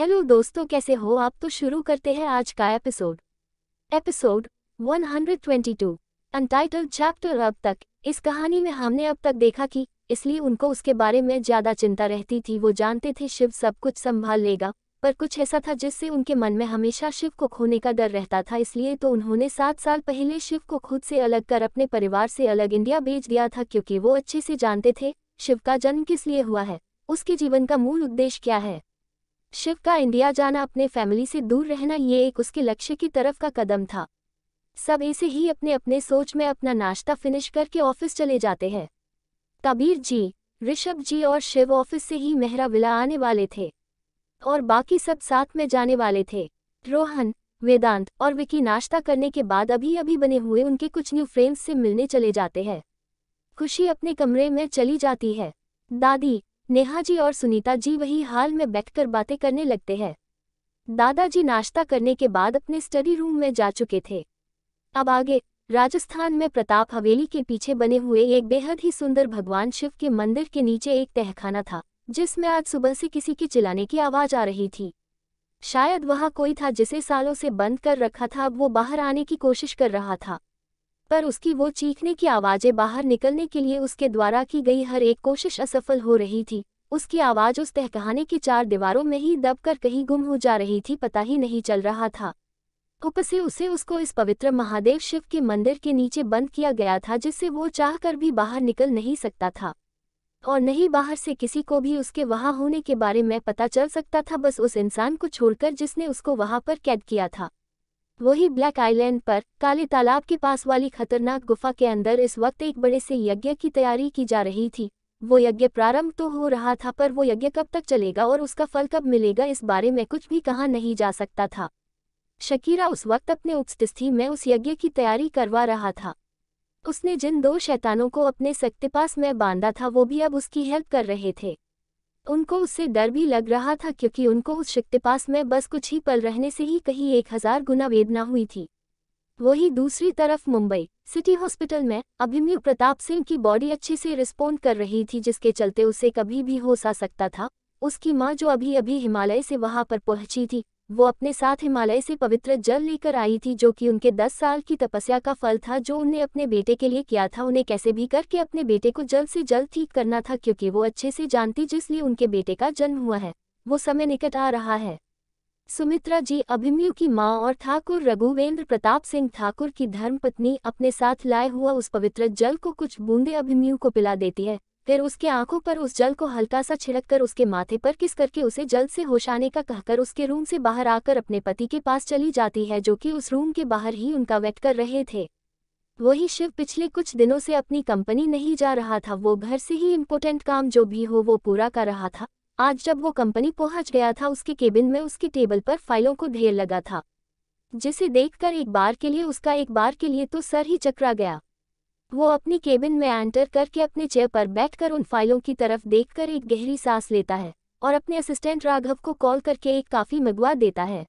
Hello दोस्तों कैसे हो आप तो शुरू करते हैं आज का एपिसोड एपिसोड 122 अनटाइटल्ड चैप्टर अब तक इस कहानी में हमने अब तक देखा कि इसलिए उनको उसके बारे में ज्यादा चिंता रहती थी वो जानते थे शिव सब कुछ संभाल लेगा पर कुछ ऐसा था जिससे उनके मन में हमेशा शिव को खोने का डर रहता था इसलिए तो उन्होंने सात साल पहले शिव को खुद से अलग कर अपने परिवार से अलग इंडिया भेज दिया था क्योंकि वो अच्छे से जानते थे शिव का जन्म किस लिए हुआ है उसके जीवन का मूल उद्देश्य क्या है शिव का इंडिया जाना अपने फैमिली से दूर रहना ये एक उसके लक्ष्य की तरफ का कदम था सब ऐसे ही अपने अपने सोच में अपना नाश्ता फिनिश करके ऑफिस चले जाते हैं कबीर जी ऋषभ जी और शिव ऑफिस से ही मेहरा विला आने वाले थे और बाकी सब साथ में जाने वाले थे रोहन वेदांत और विकी नाश्ता करने के बाद अभी अभी बने हुए उनके कुछ न्यू फ्रेंड्स से मिलने चले जाते हैं खुशी अपने कमरे में चली जाती है दादी नेहा जी और सुनीता जी वही हाल में बैठकर बातें करने लगते हैं दादाजी नाश्ता करने के बाद अपने स्टडी रूम में जा चुके थे अब आगे राजस्थान में प्रताप हवेली के पीछे बने हुए एक बेहद ही सुंदर भगवान शिव के मंदिर के नीचे एक तहखाना था जिसमें आज सुबह से किसी के चिल्लाने की आवाज आ रही थी शायद वहां कोई था जिसे सालों से बंद कर रखा था अब वो बाहर आने की कोशिश कर रहा था पर उसकी वो चीखने की आवाज़ें बाहर निकलने के लिए उसके द्वारा की गई हर एक कोशिश असफल हो रही थी उसकी आवाज़ उस तहकहाने की चार दीवारों में ही दबकर कहीं गुम हो जा रही थी पता ही नहीं चल रहा था उपसे से उसे उसको इस पवित्र महादेव शिव के मंदिर के नीचे बंद किया गया था जिससे वो चाह कर भी बाहर निकल नहीं सकता था और नहीं बाहर से किसी को भी उसके वहाँ होने के बारे में पता चल सकता था बस उस इंसान को छोड़कर जिसने उसको वहाँ पर कैद किया था वही ब्लैक आइलैंड पर काले तालाब के पास वाली खतरनाक गुफा के अंदर इस वक्त एक बड़े से यज्ञ की तैयारी की जा रही थी वो यज्ञ प्रारंभ तो हो रहा था पर वो यज्ञ कब तक चलेगा और उसका फल कब मिलेगा इस बारे में कुछ भी कहा नहीं जा सकता था शकीरा उस वक्त अपने उपस्थिति में उस यज्ञ की तैयारी करवा रहा था उसने जिन दो शैतानों को अपने सत्यपास में बांधा था वो भी अब उसकी हेल्प कर रहे थे उनको उससे डर भी लग रहा था क्योंकि उनको उस शक्तिपास में बस कुछ ही पल रहने से ही कहीं एक हजार गुना वेदना हुई थी वही दूसरी तरफ मुंबई सिटी हॉस्पिटल में अभिमन्यु प्रताप सिंह की बॉडी अच्छे से रिस्पोंड कर रही थी जिसके चलते उसे कभी भी होश आ सकता था उसकी माँ जो अभी अभी हिमालय से वहां पर पहुंची थी वो अपने साथ हिमालय से पवित्र जल लेकर आई थी जो कि उनके दस साल की तपस्या का फल था जो उनने अपने बेटे के लिए किया था उन्हें कैसे भी करके अपने बेटे को जल्द से जल्द ठीक करना था क्योंकि वो अच्छे से जानती जिसलिए उनके बेटे का जन्म हुआ है वो समय निकट आ रहा है सुमित्रा जी अभिमयु की माँ और ठाकुर रघुवेंद्र प्रताप सिंह ठाकुर की धर्मपत्नी अपने साथ लाए हुआ उस पवित्र जल को कुछ बूंदे अभिमयु को पिला देती है फिर उसके आंखों पर उस जल को हल्का सा छिड़क कर उसके माथे पर किस करके उसे जल्द से होशाने का कहकर उसके रूम से बाहर आकर अपने पति के पास चली जाती है जो कि उस रूम के बाहर ही उनका वेट कर रहे थे वही शिव पिछले कुछ दिनों से अपनी कंपनी नहीं जा रहा था वो घर से ही इम्पोर्टेंट काम जो भी हो वो पूरा कर रहा था आज जब वो कंपनी पहुंच गया था उसके केबिन में उसके टेबल पर फाइलों को ढेर लगा था जिसे देखकर एक बार के लिए उसका एक बार के लिए तो सर ही चकरा गया वो अपनी केबिन में एंटर करके अपने चेयर पर बैठकर उन फाइलों की तरफ देखकर एक गहरी सांस लेता है और अपने असिस्टेंट राघव को कॉल करके एक काफ़ी मंगवा देता है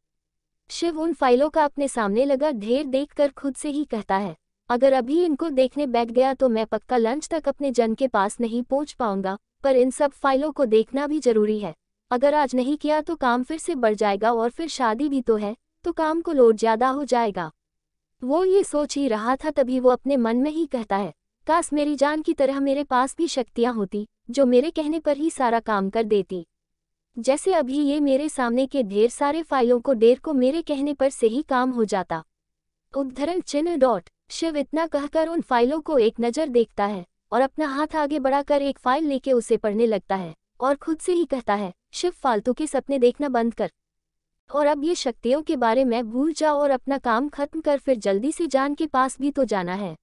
शिव उन फाइलों का अपने सामने लगा ढेर देखकर खुद से ही कहता है अगर अभी इनको देखने बैठ गया तो मैं पक्का लंच तक अपने जन के पास नहीं पहुंच पाऊंगा पर इन सब फाइलों को देखना भी जरूरी है अगर आज नहीं किया तो काम फिर से बढ़ जाएगा और फिर शादी भी तो है तो काम को लोड ज़्यादा हो जाएगा वो ये सोच ही रहा था तभी वो अपने मन में ही कहता है काश मेरी जान की तरह मेरे पास भी शक्तियाँ होती जो मेरे कहने पर ही सारा काम कर देती जैसे अभी ये मेरे सामने के ढेर सारे फाइलों को ढेर को मेरे कहने पर से ही काम हो जाता उद्धरण चिन्ह डॉट शिव इतना कहकर उन फाइलों को एक नज़र देखता है और अपना हाथ आगे बढ़ाकर एक फाइल लेके उसे पढ़ने लगता है और खुद से ही कहता है शिव फालतू के सपने देखना बंद कर और अब ये शक्तियों के बारे में भूल जाओ और अपना काम खत्म कर फिर जल्दी से जान के पास भी तो जाना है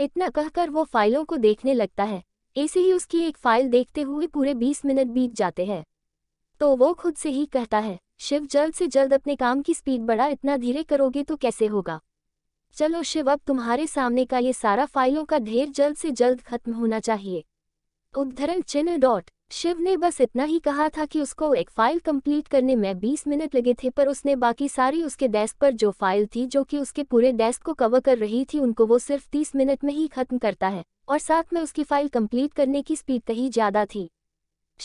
इतना कहकर वो फाइलों को देखने लगता है ऐसे ही उसकी एक फाइल देखते हुए पूरे बीस मिनट बीत जाते हैं तो वो खुद से ही कहता है शिव जल्द से जल्द अपने काम की स्पीड बढ़ा इतना धीरे करोगे तो कैसे होगा चलो शिव अब तुम्हारे सामने का ये सारा फाइलों का ढेर जल्द से जल्द खत्म होना चाहिए उद्धरण चिन्ह डॉट शिव ने बस इतना ही कहा था कि उसको एक फाइल कंप्लीट करने में 20 मिनट लगे थे पर उसने बाकी सारी उसके डेस्क पर जो फाइल थी जो कि उसके पूरे डेस्क को कवर कर रही थी उनको वो सिर्फ 30 मिनट में ही खत्म करता है और साथ में उसकी फाइल कंप्लीट करने की स्पीड कहीं ज़्यादा थी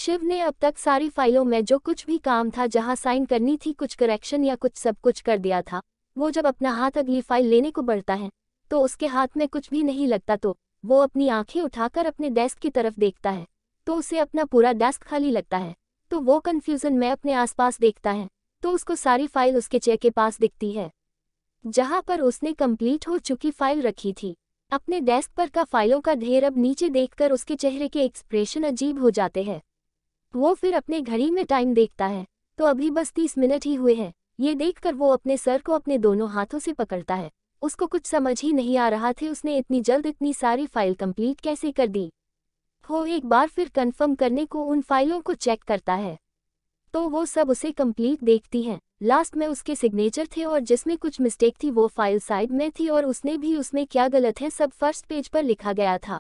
शिव ने अब तक सारी फाइलों में जो कुछ भी काम था जहाँ साइन करनी थी कुछ करेक्शन या कुछ सब कुछ कर दिया था वो जब अपना हाथ अगली फाइल लेने को बढ़ता है तो उसके हाथ में कुछ भी नहीं लगता तो वो अपनी आंखें उठाकर अपने डेस्क की तरफ देखता है तो उसे अपना पूरा डेस्क खाली लगता है तो वो कन्फ्यूज़न में अपने आसपास देखता है तो उसको सारी फाइल उसके चेयर के पास दिखती है जहाँ पर उसने कंप्लीट हो चुकी फाइल रखी थी अपने डेस्क पर का फाइलों का ढेर अब नीचे देखकर उसके चेहरे के एक्सप्रेशन अजीब हो जाते हैं वो फिर अपने घड़ी में टाइम देखता है तो अभी बस तीस मिनट ही हुए हैं ये देखकर वो अपने सर को अपने दोनों हाथों से पकड़ता है उसको कुछ समझ ही नहीं आ रहा थे उसने इतनी जल्द इतनी सारी फाइल कंप्लीट कैसे कर दी हो एक बार फिर कंफर्म करने को उन फाइलों को चेक करता है तो वो सब उसे कंप्लीट देखती हैं लास्ट में उसके सिग्नेचर थे और जिसमें कुछ मिस्टेक थी वो फाइल साइड में थी और उसने भी उसमें क्या गलत है सब फर्स्ट पेज पर लिखा गया था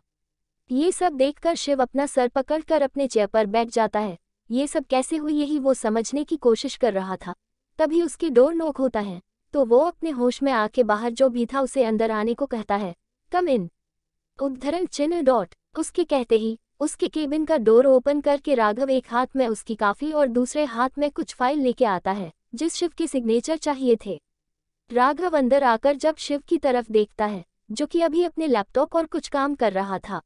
ये सब देखकर शिव अपना सर पकड़कर अपने चेयर पर बैठ जाता है ये सब कैसे हुई यही वो समझने की कोशिश कर रहा था तभी उसकी डोर नोक होता है तो वो अपने होश में आके बाहर जो भी था उसे अंदर आने को कहता है कम इन उद्धरण चिन्ह डॉट उसके कहते ही उसके केबिन का डोर ओपन करके राघव एक हाथ में उसकी काफी और दूसरे हाथ में कुछ फाइल लेके आता है जिस शिव के सिग्नेचर चाहिए थे राघव अंदर आकर जब शिव की तरफ देखता है जो कि अभी अपने लैपटॉप और कुछ काम कर रहा था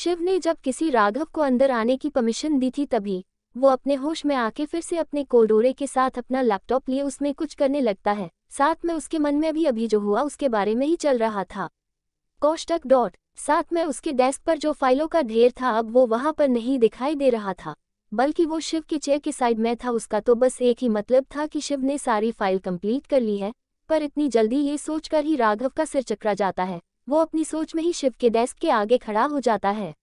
शिव ने जब किसी राघव को अंदर आने की परमिशन दी थी तभी वो अपने होश में आके फिर से अपने कोडोरे के साथ अपना लैपटॉप लिए उसमें कुछ करने लगता है साथ में उसके मन में भी अभी जो हुआ उसके बारे में ही चल रहा था कौष्टक डॉट साथ में उसके डेस्क पर जो फाइलों का ढेर था अब वो वहां पर नहीं दिखाई दे रहा था बल्कि वो शिव के चेयर के साइड में था उसका तो बस एक ही मतलब था कि शिव ने सारी फाइल कंप्लीट कर ली है पर इतनी जल्दी ये सोचकर ही राघव का सिर चकरा जाता है वो अपनी सोच में ही शिव के डेस्क के आगे खड़ा हो जाता है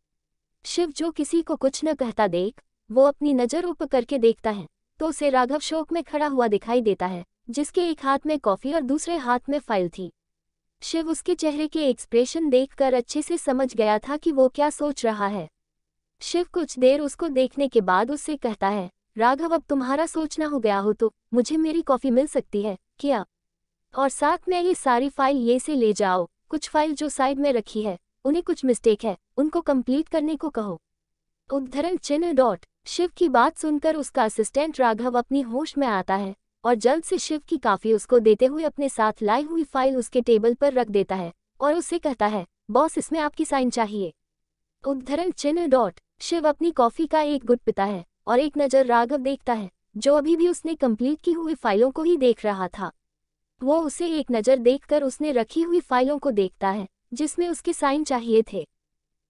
शिव जो किसी को कुछ न कहता देख वो अपनी नज़र उप करके देखता है तो उसे राघव शोक में खड़ा हुआ दिखाई देता है जिसके एक हाथ में कॉफ़ी और दूसरे हाथ में फाइल थी शिव उसके चेहरे के एक्सप्रेशन देखकर अच्छे से समझ गया था कि वो क्या सोच रहा है शिव कुछ देर उसको देखने के बाद उससे कहता है राघव अब तुम्हारा सोचना हो गया हो तो मुझे मेरी कॉफ़ी मिल सकती है क्या और साथ में ये सारी फाइल ये से ले जाओ कुछ फाइल जो साइड में रखी है उन्हें कुछ मिस्टेक है उनको कंप्लीट करने को कहो उद्धरण चिन्ह डॉट शिव की बात सुनकर उसका असिस्टेंट राघव अपनी होश में आता है और जल्द से शिव की काफ़ी उसको देते हुए अपने साथ लाई हुई फाइल उसके टेबल पर रख देता है और उसे कहता है बॉस इसमें आपकी साइन चाहिए उद्धरण चिन्ह डॉट शिव अपनी कॉफ़ी का एक गुट पिता है और एक नज़र राघव देखता है जो अभी भी उसने कंप्लीट की हुई फाइलों को ही देख रहा था वो उसे एक नज़र देखकर उसने रखी हुई फाइलों को देखता है जिसमें उसके साइन चाहिए थे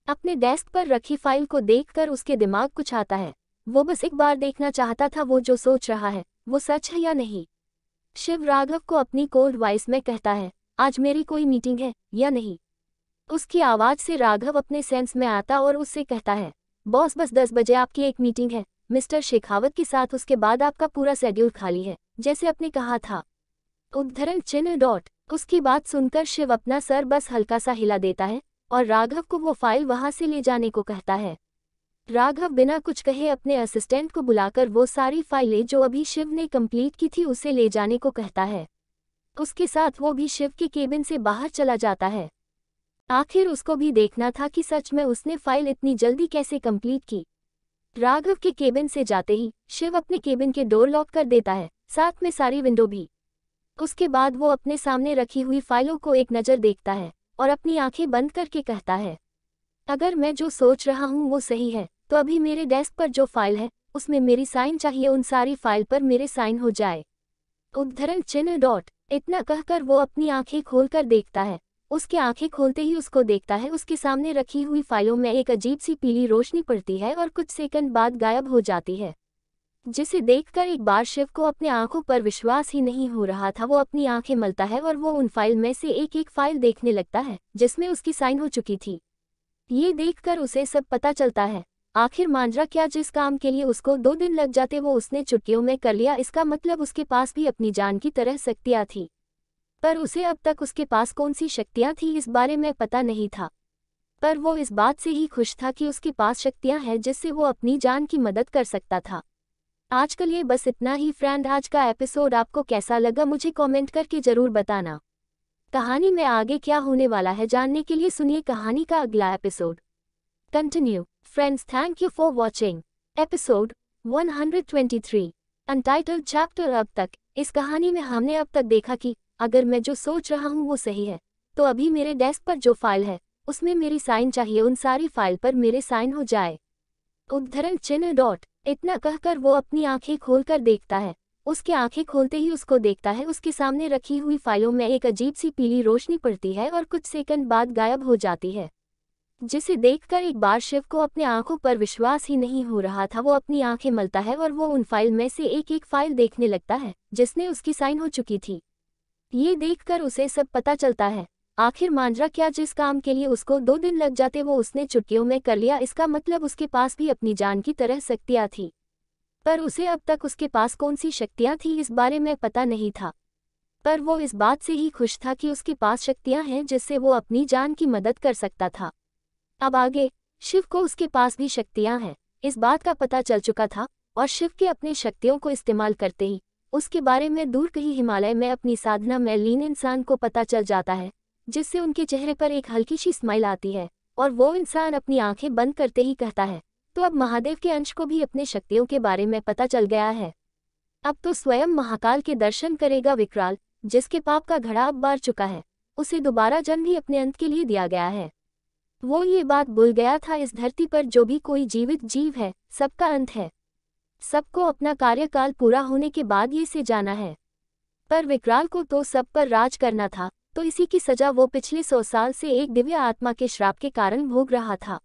अपने डेस्क पर रखी फाइल को देखकर उसके दिमाग कुछ आता है वो बस एक बार देखना चाहता था वो जो सोच रहा है वो सच है या नहीं शिव राघव को अपनी कोल्ड वॉइस में कहता है आज मेरी कोई मीटिंग है या नहीं उसकी आवाज़ से राघव अपने सेंस में आता और उससे कहता है बॉस बस दस बजे आपकी एक मीटिंग है मिस्टर शेखावत के साथ उसके बाद आपका पूरा शेड्यूल खाली है जैसे आपने कहा था उद्धरण चिन्ह डॉट उसकी बात सुनकर शिव अपना सर बस हल्का सा हिला देता है और राघव को वो फाइल वहां से ले जाने को कहता है राघव बिना कुछ कहे अपने असिस्टेंट को बुलाकर वो सारी फाइलें जो अभी शिव ने कंप्लीट की थी उसे ले जाने को कहता है उसके साथ वो भी शिव के केबिन से बाहर चला जाता है आखिर उसको भी देखना था कि सच में उसने फाइल इतनी जल्दी कैसे कंप्लीट की राघव के केबिन से जाते ही शिव अपने केबिन के डोर लॉक कर देता है साथ में सारी विंडो भी उसके बाद वो अपने सामने रखी हुई फाइलों को एक नज़र देखता है और अपनी आंखें बंद करके कहता है अगर मैं जो सोच रहा हूँ वो सही है तो अभी मेरे डेस्क पर जो फाइल है उसमें मेरी साइन चाहिए उन सारी फाइल पर मेरे साइन हो जाए उद्धरण चिन्ह डॉट इतना कहकर वो अपनी आंखें खोलकर देखता है उसकी आंखें खोलते ही उसको देखता है उसके सामने रखी हुई फाइलों में एक अजीब सी पीली रोशनी पड़ती है और कुछ सेकंड बाद गायब हो जाती है जिसे देखकर एक बार शिव को अपने आंखों पर विश्वास ही नहीं हो रहा था वो अपनी आंखें मलता है और वो उन फाइल में से एक एक फाइल देखने लगता है जिसमें उसकी साइन हो चुकी थी ये देखकर उसे सब पता चलता है आखिर मांजरा क्या जिस काम के लिए उसको दो दिन लग जाते वो उसने चुटकियों में कर लिया इसका मतलब उसके पास भी अपनी जान की तरह शक्तियाँ थी पर उसे अब तक उसके पास कौन सी शक्तियाँ थी इस बारे में पता नहीं था पर वो इस बात से ही खुश था कि उसके पास शक्तियाँ हैं जिससे वो अपनी जान की मदद कर सकता था आजकल ये लिए बस इतना ही फ्रेंड आज का एपिसोड आपको कैसा लगा मुझे कॉमेंट करके ज़रूर बताना कहानी में आगे क्या होने वाला है जानने के लिए सुनिए कहानी का अगला episode continue Friends, thank you for watching. Episode 123 untitled chapter अब तक इस कहानी में हमने अब तक देखा कि अगर मैं जो सोच रहा हूँ वो सही है तो अभी मेरे डेस्क पर जो फाइल है उसमें मेरी साइन चाहिए उन सारी फाइल पर मेरे साइन हो जाए उद्धरण चिन्ह डॉट इतना कहकर वो अपनी आंखें खोलकर देखता है उसकी आंखें खोलते ही उसको देखता है उसके सामने रखी हुई फाइलों में एक अजीब सी पीली रोशनी पड़ती है और कुछ सेकंड बाद गायब हो जाती है जिसे देखकर एक बार शिव को अपने आंखों पर विश्वास ही नहीं हो रहा था वो अपनी आंखें मलता है और वो उन फाइल में से एक एक फाइल देखने लगता है जिसने उसकी साइन हो चुकी थी ये देखकर उसे सब पता चलता है आखिर मांजरा क्या जिस काम के लिए उसको दो दिन लग जाते वो उसने चुटकियों में कर लिया इसका मतलब उसके पास भी अपनी जान की तरह शक्तियाँ थी पर उसे अब तक उसके पास कौन सी शक्तियाँ थी इस बारे में पता नहीं था पर वो इस बात से ही खुश था कि उसके पास शक्तियाँ हैं जिससे वो अपनी जान की मदद कर सकता था अब आगे शिव को उसके पास भी शक्तियां हैं इस बात का पता चल चुका था और शिव के अपनी शक्तियों को इस्तेमाल करते ही उसके बारे में दूर कहीं हिमालय में अपनी साधना में लीन इंसान को पता चल जाता है जिससे उनके चेहरे पर एक हल्की सी स्माइल आती है और वो इंसान अपनी आंखें बंद करते ही कहता है तो अब महादेव के अंश को भी अपने शक्तियों के बारे में पता चल गया है अब तो स्वयं महाकाल के दर्शन करेगा विकराल जिसके पाप का घड़ा अब बार चुका है उसे दोबारा जन्म ही अपने अंत के लिए दिया गया है वो ये बात भूल गया था इस धरती पर जो भी कोई जीवित जीव है सबका अंत है सबको अपना कार्यकाल पूरा होने के बाद ये से जाना है पर विकराल को तो सब पर राज करना था तो इसी की सजा वो पिछले सौ साल से एक दिव्य आत्मा के श्राप के कारण भोग रहा था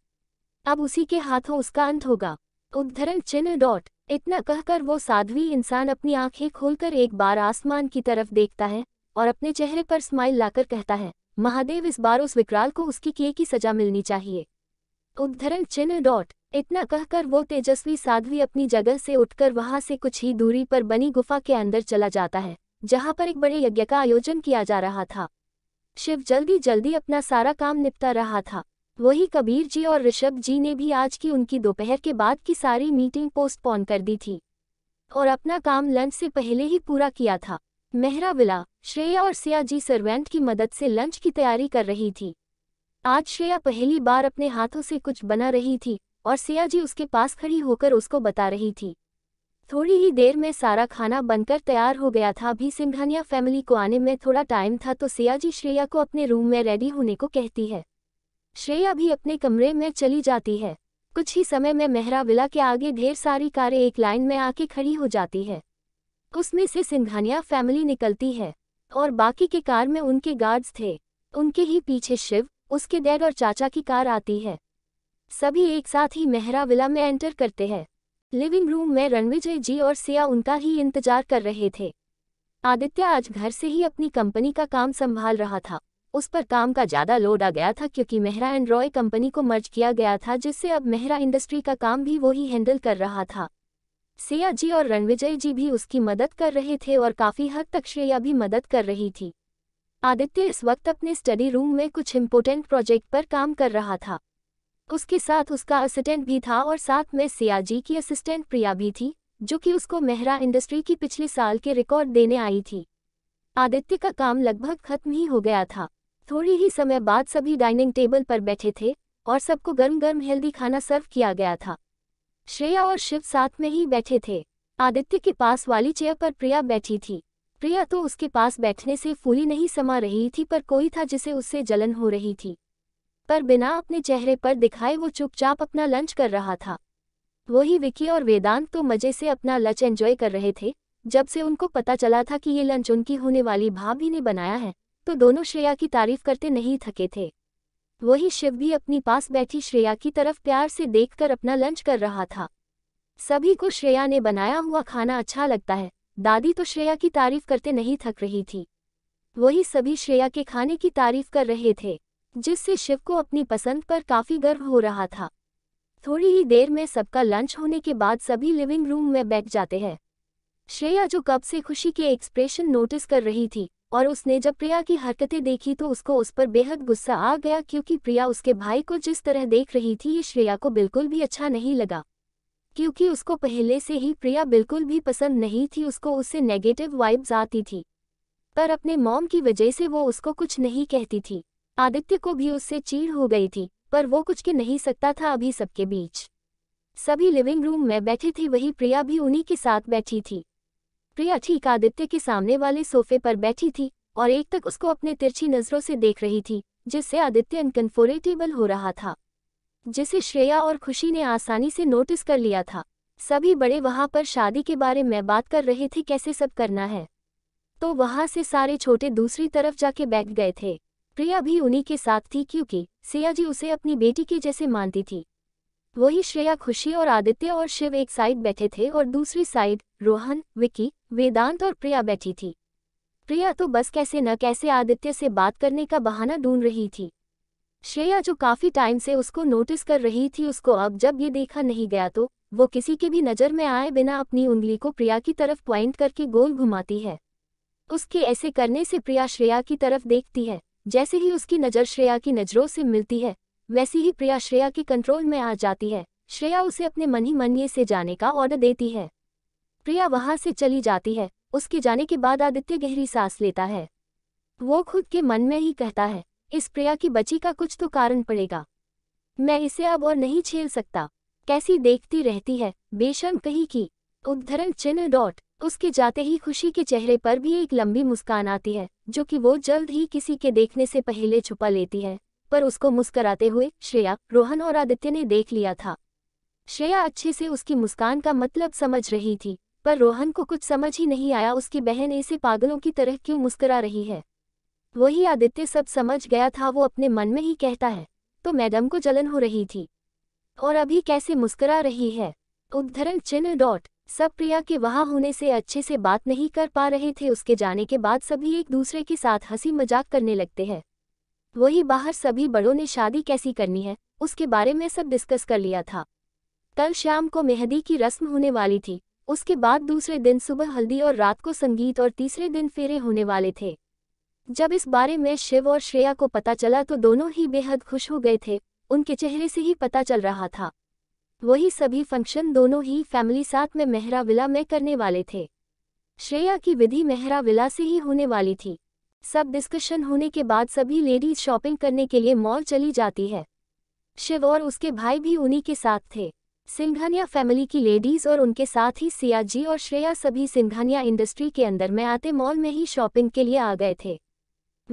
अब उसी के हाथों उसका अंत होगा उद्धरण चिन्ह डॉट इतना कहकर वो साध्वी इंसान अपनी आंखें खोलकर एक बार आसमान की तरफ देखता है और अपने चेहरे पर स्माइल लाकर कहता है महादेव इस बार उस विकराल को उसकी किए की सजा मिलनी चाहिए उद्धरण चिन्ह डॉट इतना कहकर वो तेजस्वी साध्वी अपनी जगह से उठकर वहां से कुछ ही दूरी पर बनी गुफा के अंदर चला जाता है जहां पर एक बड़े यज्ञ का आयोजन किया जा रहा था शिव जल्दी जल्दी अपना सारा काम निपटा रहा था वही कबीर जी और ऋषभ जी ने भी आज की उनकी दोपहर के बाद की सारी मीटिंग पोस्टपोन कर दी थी और अपना काम लंच से पहले ही पूरा किया था मेहरा विला श्रेया और सियाजी सर्वेंट की मदद से लंच की तैयारी कर रही थी आज श्रेया पहली बार अपने हाथों से कुछ बना रही थी और सियाजी उसके पास खड़ी होकर उसको बता रही थी थोड़ी ही देर में सारा खाना बनकर तैयार हो गया था अभी सिंघानिया फैमिली को आने में थोड़ा टाइम था तो सियाजी श्रेया को अपने रूम में रेडी होने को कहती है श्रेया भी अपने कमरे में चली जाती है कुछ ही समय में मेहरा विला के आगे ढेर सारी कारें एक लाइन में आके खड़ी हो जाती है उसमें से सिंघानिया फैमिली निकलती है और बाकी के कार में उनके गार्ड्स थे उनके ही पीछे शिव उसके डैड और चाचा की कार आती है सभी एक साथ ही मेहरा विला में एंटर करते हैं लिविंग रूम में रणविजय जी और सिया उनका ही इंतजार कर रहे थे आदित्य आज घर से ही अपनी कंपनी का काम संभाल रहा था उस पर काम का ज़्यादा लोड आ गया था क्योंकि मेहरा एंड रॉय कंपनी को मर्ज किया गया था जिससे अब मेहरा इंडस्ट्री का काम भी वो ही हैंडल कर रहा था सिया जी और रणविजय जी भी उसकी मदद कर रहे थे और काफ़ी हद तक श्रेया भी मदद कर रही थी आदित्य इस वक्त अपने स्टडी रूम में कुछ इम्पोर्टेंट प्रोजेक्ट पर काम कर रहा था उसके साथ उसका असिस्टेंट भी था और साथ में सिया जी की असिस्टेंट प्रिया भी थी जो कि उसको मेहरा इंडस्ट्री की पिछले साल के रिकॉर्ड देने आई थी आदित्य का काम लगभग खत्म ही हो गया था थोड़ी ही समय बाद सभी डाइनिंग टेबल पर बैठे थे और सबको गर्म गर्म हेल्दी खाना सर्व किया गया था श्रेया और शिव साथ में ही बैठे थे आदित्य के पास वाली चेयर पर प्रिया बैठी थी प्रिया तो उसके पास बैठने से फूली नहीं समा रही थी पर कोई था जिसे उससे जलन हो रही थी पर बिना अपने चेहरे पर दिखाए वो चुपचाप अपना लंच कर रहा था वही विकी और वेदांत तो मजे से अपना लंच एंजॉय कर रहे थे जब से उनको पता चला था कि ये लंच उनकी होने वाली भाभी ने बनाया है तो दोनों श्रेया की तारीफ करते नहीं थके थे वही शिव भी अपनी पास बैठी श्रेया की तरफ प्यार से देखकर अपना लंच कर रहा था सभी को श्रेया ने बनाया हुआ खाना अच्छा लगता है दादी तो श्रेया की तारीफ करते नहीं थक रही थी वही सभी श्रेया के खाने की तारीफ कर रहे थे जिससे शिव को अपनी पसंद पर काफ़ी गर्व हो रहा था थोड़ी ही देर में सबका लंच होने के बाद सभी लिविंग रूम में बैठ जाते हैं श्रेया जो कब से खुशी के एक्सप्रेशन नोटिस कर रही थी और उसने जब प्रिया की हरकतें देखी तो उसको उस पर बेहद गुस्सा आ गया क्योंकि प्रिया उसके भाई को जिस तरह देख रही थी ये श्रेया को बिल्कुल भी अच्छा नहीं लगा क्योंकि उसको पहले से ही प्रिया बिल्कुल भी पसंद नहीं थी उसको उससे नेगेटिव वाइब्स आती थी पर अपने मॉम की वजह से वो उसको कुछ नहीं कहती थी आदित्य को भी उससे चीड़ हो गई थी पर वो कुछ के नहीं सकता था अभी सबके बीच सभी लिविंग रूम में बैठे थे वही प्रिया भी उन्हीं के साथ बैठी थी प्रिया ठीक आदित्य के सामने वाले सोफे पर बैठी थी और एक तक उसको अपने तिरछी नजरों से देख रही थी जिससे आदित्य अनकंफोर्टेबल हो रहा था जिसे श्रेया और खुशी ने आसानी से नोटिस कर लिया था सभी बड़े वहां पर शादी के बारे में बात कर रहे थे कैसे सब करना है तो वहां से सारे छोटे दूसरी तरफ जाके बैठ गए थे प्रिया भी उन्हीं के साथ थी क्योंकि सिया जी उसे अपनी बेटी के जैसे मानती थी वही श्रेया खुशी और आदित्य और शिव एक साइड बैठे थे और दूसरी साइड रोहन विकी वेदांत और प्रिया बैठी थी प्रिया तो बस कैसे न कैसे आदित्य से बात करने का बहाना ढूंढ रही थी श्रेया जो काफ़ी टाइम से उसको नोटिस कर रही थी उसको अब जब ये देखा नहीं गया तो वो किसी के भी नज़र में आए बिना अपनी उंगली को प्रिया की तरफ पॉइंट करके गोल घुमाती है उसके ऐसे करने से प्रिया श्रेया की तरफ देखती है जैसे ही उसकी नज़र श्रेया की नज़रों से मिलती है वैसी ही प्रिया श्रेया के कंट्रोल में आ जाती है श्रेया उसे अपने मन ही मन ये से जाने का ऑर्डर देती है प्रिया वहां से चली जाती है उसके जाने के बाद आदित्य गहरी सांस लेता है वो खुद के मन में ही कहता है इस प्रिया की बची का कुछ तो कारण पड़ेगा मैं इसे अब और नहीं छेल सकता कैसी देखती रहती है बेशर्म कहीं की उद्धरण चिन्ह डॉट उसके जाते ही खुशी के चेहरे पर भी एक लंबी मुस्कान आती है जो कि वो जल्द ही किसी के देखने से पहले छुपा लेती है पर उसको मुस्कराते हुए श्रेया रोहन और आदित्य ने देख लिया था श्रेया अच्छे से उसकी मुस्कान का मतलब समझ रही थी पर रोहन को कुछ समझ ही नहीं आया उसकी बहन ऐसे पागलों की तरह क्यों मुस्करा रही है वही आदित्य सब समझ गया था वो अपने मन में ही कहता है तो मैडम को जलन हो रही थी और अभी कैसे मुस्करा रही है उद्धरण चिन्ह डॉट सब प्रिया के वहां होने से अच्छे से बात नहीं कर पा रहे थे उसके जाने के बाद सभी एक दूसरे के साथ हंसी मजाक करने लगते हैं वही बाहर सभी बड़ों ने शादी कैसी करनी है उसके बारे में सब डिस्कस कर लिया था कल शाम को मेहंदी की रस्म होने वाली थी उसके बाद दूसरे दिन सुबह हल्दी और रात को संगीत और तीसरे दिन फेरे होने वाले थे जब इस बारे में शिव और श्रेया को पता चला तो दोनों ही बेहद खुश हो गए थे उनके चेहरे से ही पता चल रहा था वही सभी फंक्शन दोनों ही फैमिली साथ में मेहरा विला में करने वाले थे श्रेया की विधि मेहरा विला से ही होने वाली थी सब डिस्कशन होने के बाद सभी लेडीज शॉपिंग करने के लिए मॉल चली जाती है शिव और उसके भाई भी उन्हीं के साथ थे सिंघानिया फैमिली की लेडीज और उनके साथ ही सियाजी और श्रेया सभी सिंघानिया इंडस्ट्री के अंदर में आते मॉल में ही शॉपिंग के लिए आ गए थे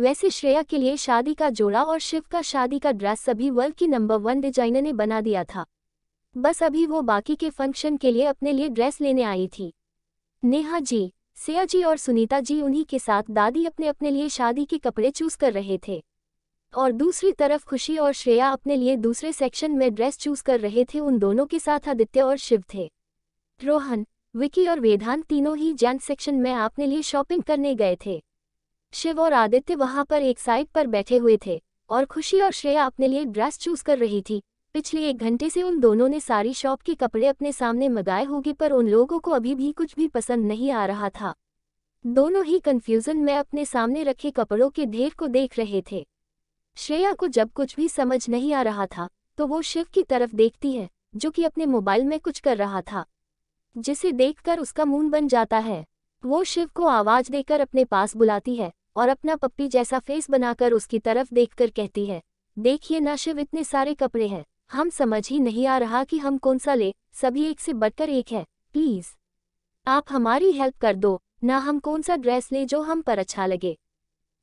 वैसे श्रेया के लिए शादी का जोड़ा और शिव का शादी का ड्रेस सभी वर्ल्ड की नंबर वन डिजाइनर ने बना दिया था बस अभी वो बाकी के फंक्शन के लिए अपने लिए ड्रेस लेने आई थी नेहा जी सिया जी और सुनीता जी उन्हीं के साथ दादी अपने अपने लिए शादी के कपड़े चूज कर रहे थे और दूसरी तरफ खुशी और श्रेया अपने लिए दूसरे सेक्शन में ड्रेस चूज कर रहे थे उन दोनों के साथ आदित्य और शिव थे रोहन विकी और वेदांत तीनों ही जेंट सेक्शन में अपने लिए शॉपिंग करने गए थे शिव और आदित्य वहां पर एक साइड पर बैठे हुए थे और खुशी और श्रेया अपने लिए ड्रेस चूज कर रही थी पिछले एक घंटे से उन दोनों ने सारी शॉप के कपड़े अपने सामने मंगाए होंगे पर उन लोगों को अभी भी कुछ भी पसंद नहीं आ रहा था दोनों ही कन्फ़्यूज़न में अपने सामने रखे कपड़ों के ढेर को देख रहे थे श्रेया को जब कुछ भी समझ नहीं आ रहा था तो वो शिव की तरफ देखती है जो कि अपने मोबाइल में कुछ कर रहा था जिसे देखकर उसका मून बन जाता है वो शिव को आवाज देकर अपने पास बुलाती है और अपना पप्पी जैसा फेस बनाकर उसकी तरफ देखकर कहती है देखिए ना शिव इतने सारे कपड़े हैं हम समझ ही नहीं आ रहा कि हम कौन सा ले सभी एक से बढ़कर एक है प्लीज आप हमारी हेल्प कर दो ना हम कौन सा ड्रेस ले जो हम पर अच्छा लगे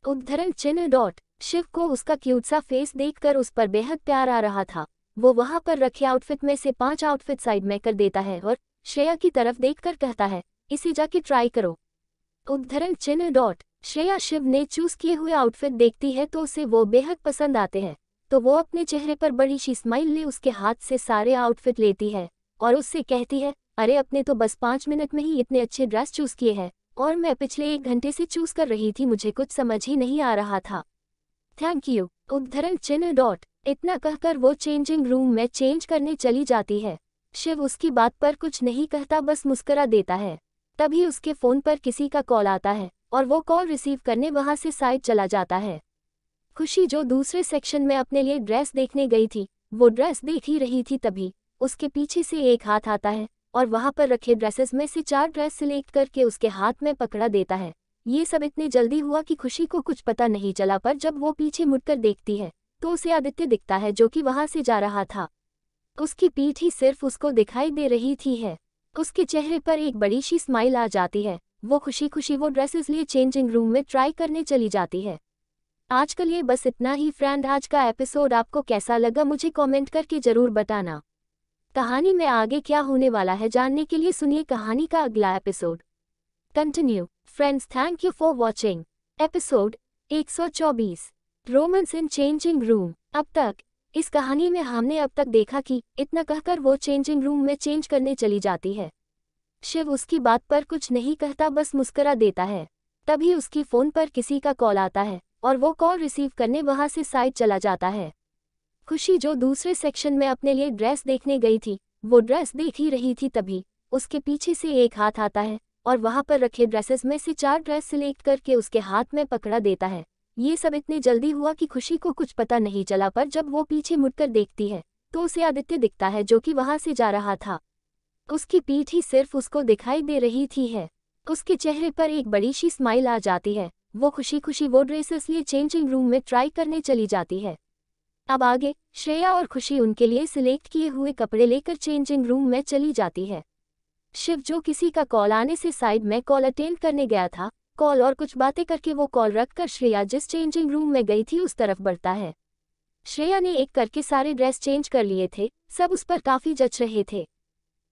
उद्धरण चिन्ह डॉट शिव को उसका क्यूट सा फेस देखकर उस पर बेहद प्यार आ रहा था वो वहां पर रखे आउटफिट में से पांच आउटफिट साइड में कर देता है और श्रेया की तरफ देखकर कहता है इसे जाके ट्राई करो उद्धरण चिन्ह डॉट श्रेया शिव ने चूज किए हुए आउटफिट देखती है तो उसे वो बेहद पसंद आते हैं तो वो अपने चेहरे पर बड़ी सी स्माइल ले उसके हाथ से सारे आउटफिट लेती है और उससे कहती है अरे अपने तो बस पांच मिनट में ही इतने अच्छे ड्रेस चूज किए हैं और मैं पिछले एक घंटे से चूज कर रही थी मुझे कुछ समझ ही नहीं आ रहा था थैंक यू उद्धरण चिन्ह डॉट इतना कहकर वो चेंजिंग रूम में चेंज करने चली जाती है शिव उसकी बात पर कुछ नहीं कहता बस मुस्करा देता है तभी उसके फ़ोन पर किसी का कॉल आता है और वो कॉल रिसीव करने वहाँ से साइड चला जाता है खुशी जो दूसरे सेक्शन में अपने लिए ड्रेस देखने गई थी वो ड्रेस देख ही रही थी तभी उसके पीछे से एक हाथ आता है और वहाँ पर रखे ड्रेसेस में से चार ड्रेस सिलेक्ट करके उसके हाथ में पकड़ा देता है ये सब इतने जल्दी हुआ कि खुशी को कुछ पता नहीं चला पर जब वो पीछे मुड़कर देखती है तो उसे आदित्य दिखता है जो कि वहां से जा रहा था उसकी पीठ ही सिर्फ उसको दिखाई दे रही थी है उसके चेहरे पर एक बड़ी सी स्माइल आ जाती है वो खुशी खुशी वो ड्रेसेस लिए चेंजिंग रूम में ट्राई करने चली जाती है आजकल ये बस इतना ही फ्रेंड आज का एपिसोड आपको कैसा लगा मुझे कॉमेंट करके ज़रूर बताना कहानी में आगे क्या होने वाला है जानने के लिए सुनिए कहानी का अगला episode continue friends thank you for watching episode 124 romance in changing room अब तक इस कहानी में हमने अब तक देखा कि इतना कहकर वो चेंजिंग रूम में चेंज करने चली जाती है शिव उसकी बात पर कुछ नहीं कहता बस मुस्करा देता है तभी उसकी फ़ोन पर किसी का कॉल आता है और वो कॉल रिसीव करने वहां से साइड चला जाता है खुशी जो दूसरे सेक्शन में अपने लिए ड्रेस देखने गई थी वो ड्रेस देख ही रही थी तभी उसके पीछे से एक हाथ आता है और वहाँ पर रखे ड्रेसेस में से चार ड्रेस सिलेक्ट करके उसके हाथ में पकड़ा देता है ये सब इतने जल्दी हुआ कि खुशी को कुछ पता नहीं चला पर जब वो पीछे मुड़कर देखती है तो उसे आदित्य दिखता है जो कि वहाँ से जा रहा था उसकी पीठ ही सिर्फ उसको दिखाई दे रही थी है उसके चेहरे पर एक बड़ी सी स्माइल आ जाती है वो खुशी खुशी वो ड्रेसेस लिए चेंजिंग रूम में ट्राई करने चली जाती है अब आगे श्रेया और खुशी उनके लिए सिलेक्ट किए हुए कपड़े लेकर चेंजिंग रूम में चली जाती है शिव जो किसी का कॉल आने से साइड में कॉल अटेंड करने गया था कॉल और कुछ बातें करके वो कॉल रखकर श्रेया जिस चेंजिंग रूम में गई थी उस तरफ बढ़ता है श्रेया ने एक करके सारे ड्रेस चेंज कर लिए थे सब उस पर काफी जच रहे थे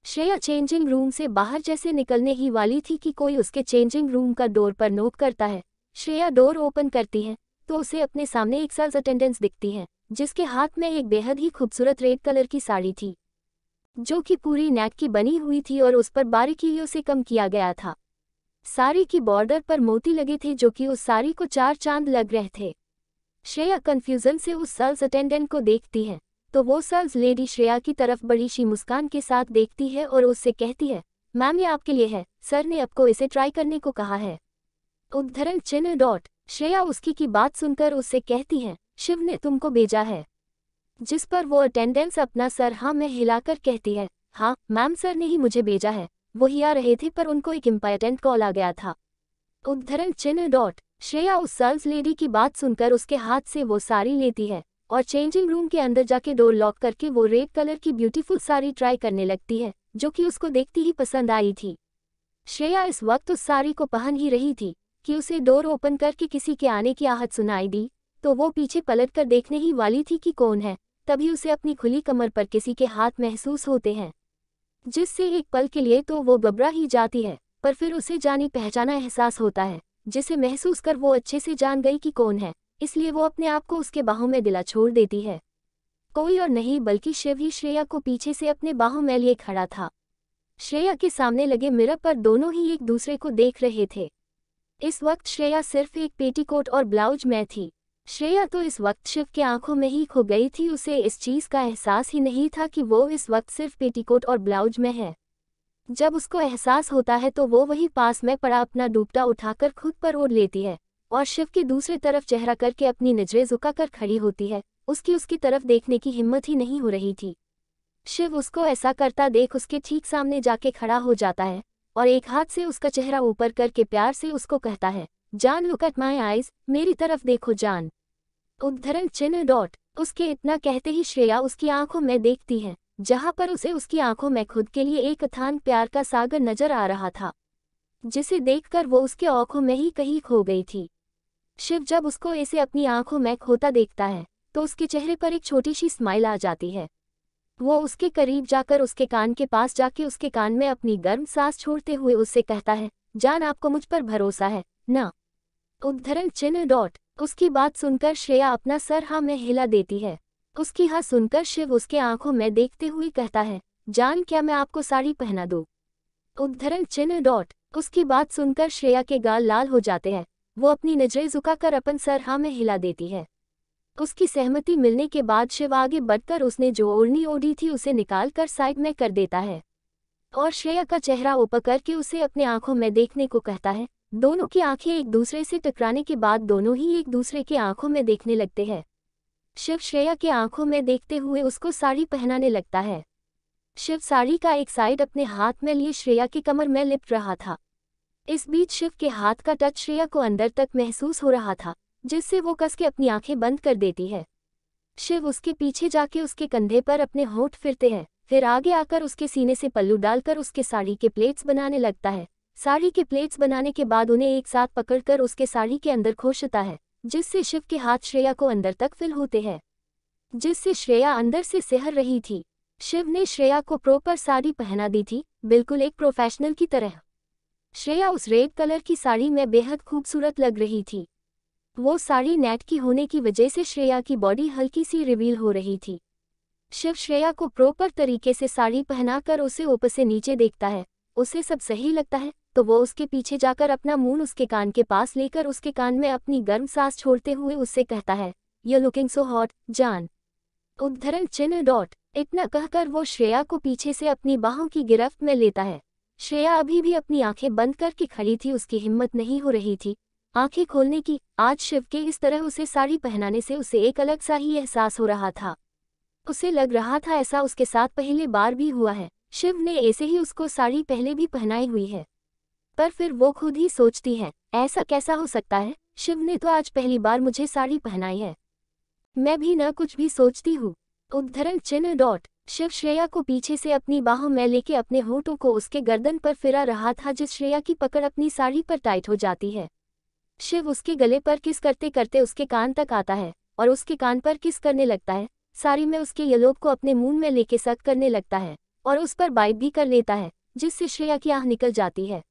श्रेया चेंजिंग रूम से बाहर जैसे निकलने ही वाली थी कि कोई उसके चेंजिंग रूम का डोर पर नोक करता है श्रेया डोर ओपन करती है तो उसे अपने सामने एक सेल्स अटेंडेंस दिखती है जिसके हाथ में एक बेहद ही खूबसूरत रेड कलर की साड़ी थी जो कि पूरी नेट की बनी हुई थी और उस पर बारीकियों से कम किया गया था साड़ी की बॉर्डर पर मोती लगे थे जो कि उस साड़ी को चार चांद लग रहे थे श्रेया कन्फ्यूजन से उस सेल्स अटेंडेंट को देखती है तो वो सर्ल्स लेडी श्रेया की तरफ बड़ी सी मुस्कान के साथ देखती है और उससे कहती है मैम ये आपके लिए है सर ने आपको इसे ट्राई करने को कहा है उद्धरण चिन्ह डॉट श्रेया उसकी की बात सुनकर उससे कहती है शिव ने तुमको भेजा है जिस पर वो अटेंडेंस अपना सर हाँ में हिलाकर कहती है हाँ मैम सर ने ही मुझे भेजा है वो ही आ रहे थे पर उनको एक इम्पॉर्टेंट कॉल आ गया था उद्धरण चिन्ह डॉट श्रेया उस सर्व लेडी की बात सुनकर उसके हाथ से वो साड़ी लेती है और चेंजिंग रूम के अंदर जाके डोर लॉक करके वो रेड कलर की ब्यूटीफुल साड़ी ट्राई करने लगती है जो कि उसको देखती ही पसंद आई थी श्रेया इस वक्त उस साड़ी को पहन ही रही थी कि उसे डोर ओपन करके किसी के आने की आहत सुनाई दी तो वो पीछे पलट कर देखने ही वाली थी कि कौन है तभी उसे अपनी खुली कमर पर किसी के हाथ महसूस होते हैं जिससे एक पल के लिए तो वो गबरा ही जाती है पर फिर उसे जानी पहचाना एहसास होता है जिसे महसूस कर वो अच्छे से जान गई कि कौन है इसलिए वो अपने आप को उसके बाहों में दिला छोड़ देती है कोई और नहीं बल्कि शिव ही श्रेया को पीछे से अपने बाहों में लिए खड़ा था श्रेया के सामने लगे मिरर पर दोनों ही एक दूसरे को देख रहे थे इस वक्त श्रेया सिर्फ एक पेटीकोट और ब्लाउज में थी श्रेया तो इस वक्त शिव के आंखों में ही खो गई थी उसे इस चीज का एहसास ही नहीं था कि वो इस वक्त सिर्फ पेटीकोट और ब्लाउज में है जब उसको एहसास होता है तो वो वही पास में पड़ा अपना डूबटा उठाकर खुद पर ओढ़ लेती है और शिव की दूसरी तरफ चेहरा करके अपनी नजरें झुकाकर खड़ी होती है उसकी उसकी तरफ देखने की हिम्मत ही नहीं हो रही थी शिव उसको ऐसा करता देख उसके ठीक सामने जाके खड़ा हो जाता है और एक हाथ से उसका चेहरा ऊपर करके प्यार से उसको कहता है जान लुक एट माई आइज मेरी तरफ देखो जान उद्धरण चिन्ह डॉट उसके इतना कहते ही श्रेया उसकी आंखों में देखती है जहां पर उसे उसकी आंखों में खुद के लिए एक अथान प्यार का सागर नजर आ रहा था जिसे देखकर वो उसके आंखों में ही कहीं खो गई थी शिव जब उसको इसे अपनी आंखों में खोता देखता है तो उसके चेहरे पर एक छोटी सी स्माइल आ जाती है वो उसके करीब जाकर उसके कान के पास जाके उसके कान में अपनी गर्म सांस छोड़ते हुए उससे कहता है जान आपको मुझ पर भरोसा है ना उद्धरण चिन्ह डॉट उसकी बात सुनकर श्रेया अपना सर हाँ में हिला देती है उसकी हाँ सुनकर शिव उसके आंखों में देखते हुए कहता है जान क्या मैं आपको साड़ी पहना दू उद्धरण चिन्ह डॉट उसकी बात सुनकर श्रेया के गाल लाल हो जाते हैं वो अपनी नजरें झुकाकर अपन सर हाँ में हिला देती है उसकी सहमति मिलने के बाद शिव आगे बढ़कर उसने जो ओढ़नी ओढ़ी थी उसे निकाल कर साइड में कर देता है और श्रेया का चेहरा ऊपर करके उसे अपने आंखों में देखने को कहता है दोनों की आंखें एक दूसरे से टकराने के बाद दोनों ही एक दूसरे के आंखों में देखने लगते हैं शिव श्रेया के आंखों में देखते हुए उसको साड़ी पहनाने लगता है शिव साड़ी का एक साइड अपने हाथ में लिए श्रेया की कमर में लिप रहा था इस बीच शिव के हाथ का टच श्रेया को अंदर तक महसूस हो रहा था जिससे वो कस के अपनी आंखें बंद कर देती है शिव उसके पीछे जाके उसके कंधे पर अपने होठ फिरते हैं फिर आगे आकर उसके सीने से पल्लू डालकर उसके साड़ी के प्लेट्स बनाने लगता है साड़ी के प्लेट्स बनाने के बाद उन्हें एक साथ पकड़कर उसके साड़ी के अंदर खोशता है जिससे शिव के हाथ श्रेया को अंदर तक फिल होते हैं जिससे श्रेया अंदर से सहर रही थी शिव ने श्रेया को प्रॉपर साड़ी पहना दी थी बिल्कुल एक प्रोफेशनल की तरह श्रेया उस रेड कलर की साड़ी में बेहद खूबसूरत लग रही थी वो साड़ी नेट की होने की वजह से श्रेया की बॉडी हल्की सी रिवील हो रही थी शिव श्रेया को प्रॉपर तरीके से साड़ी पहनाकर उसे ऊपर से नीचे देखता है उसे सब सही लगता है तो वो उसके पीछे जाकर अपना मून उसके कान के पास लेकर उसके कान में अपनी गर्म सांस छोड़ते हुए उससे कहता है यू लुकिंग सो हॉट जान उद्धरण चिन्ह डॉट इतना कहकर वो श्रेया को पीछे से अपनी बाहों की गिरफ्त में लेता है श्रेया अभी भी अपनी आंखें बंद करके खड़ी थी उसकी हिम्मत नहीं हो रही थी आंखें खोलने की आज शिव के इस तरह उसे साड़ी पहनाने से उसे एक अलग सा ही एहसास हो रहा था उसे लग रहा था ऐसा उसके साथ पहले बार भी हुआ है शिव ने ऐसे ही उसको साड़ी पहले भी पहनाई हुई है पर फिर वो खुद ही सोचती है ऐसा कैसा हो सकता है शिव ने तो आज पहली बार मुझे साड़ी पहनाई है मैं भी न कुछ भी सोचती हूँ उद्धरण चिन्ह डॉट शिव श्रेया को पीछे से अपनी बाहों में लेके अपने होठों को उसके गर्दन पर फिरा रहा था जिस श्रेया की पकड़ अपनी साड़ी पर टाइट हो जाती है शिव उसके गले पर किस करते करते उसके कान तक आता है और उसके कान पर किस करने लगता है साड़ी में उसके यलोब को अपने मुंह में लेके सक करने लगता है और उस पर बाइट भी कर लेता है जिससे श्रेया की आह निकल जाती है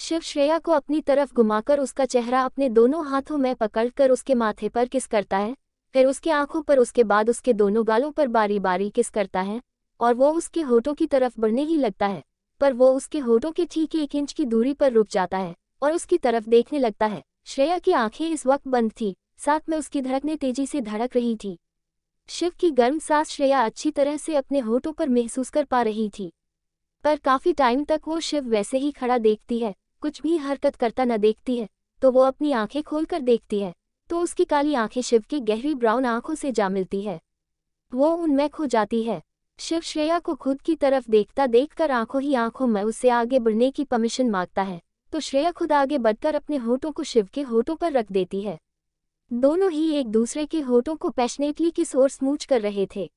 शिव श्रेया को अपनी तरफ घुमाकर उसका चेहरा अपने दोनों हाथों में पकड़कर उसके माथे पर किस करता है फिर उसकी आंखों पर उसके बाद उसके दोनों गालों पर बारी बारी किस करता है और वो उसके होठों की तरफ बढ़ने ही लगता है पर वो उसके होठों के ठीक एक इंच की दूरी पर रुक जाता है और उसकी तरफ देखने लगता है श्रेया की आंखें इस वक्त बंद थी साथ में उसकी धड़कने तेजी से धड़क रही थी शिव की गर्म सांस श्रेया अच्छी तरह से अपने होठों पर महसूस कर पा रही थी पर काफी टाइम तक वो शिव वैसे ही खड़ा देखती है कुछ भी हरकत करता न देखती है तो वो अपनी आंखें खोलकर देखती है तो उसकी काली आंखें शिव की गहरी ब्राउन आंखों से जा मिलती है वो उनमें खो जाती है शिव श्रेया को खुद की तरफ देखता देखकर आंखों ही आंखों में उससे आगे बढ़ने की परमिशन मांगता है तो श्रेया खुद आगे बढ़कर अपने होठों को शिव के होठों पर रख देती है दोनों ही एक दूसरे के होठों को पैशनेटली किस ओर स्मूच कर रहे थे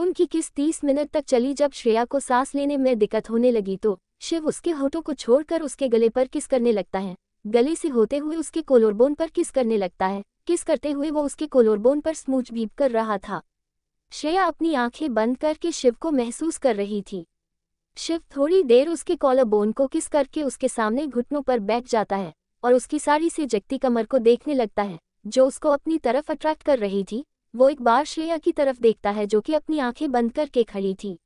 उनकी किस तीस मिनट तक चली जब श्रेया को सांस लेने में दिक्कत होने लगी तो शिव उसके होठों को छोड़कर उसके गले पर किस करने लगता है गले से होते हुए उसके कोलोरबोन पर किस करने लगता है किस करते हुए वो उसके कोलोरबोन पर स्मूच बीप कर रहा था श्रेया अपनी आंखें बंद करके शिव को महसूस कर रही थी शिव थोड़ी देर उसके कॉलरबोन को किस करके उसके सामने घुटनों पर बैठ जाता है और उसकी साड़ी से जगती कमर को देखने लगता है जो उसको अपनी तरफ अट्रैक्ट कर रही थी वो एक बार श्रेया की तरफ देखता है जो कि अपनी आंखें बंद करके खड़ी थी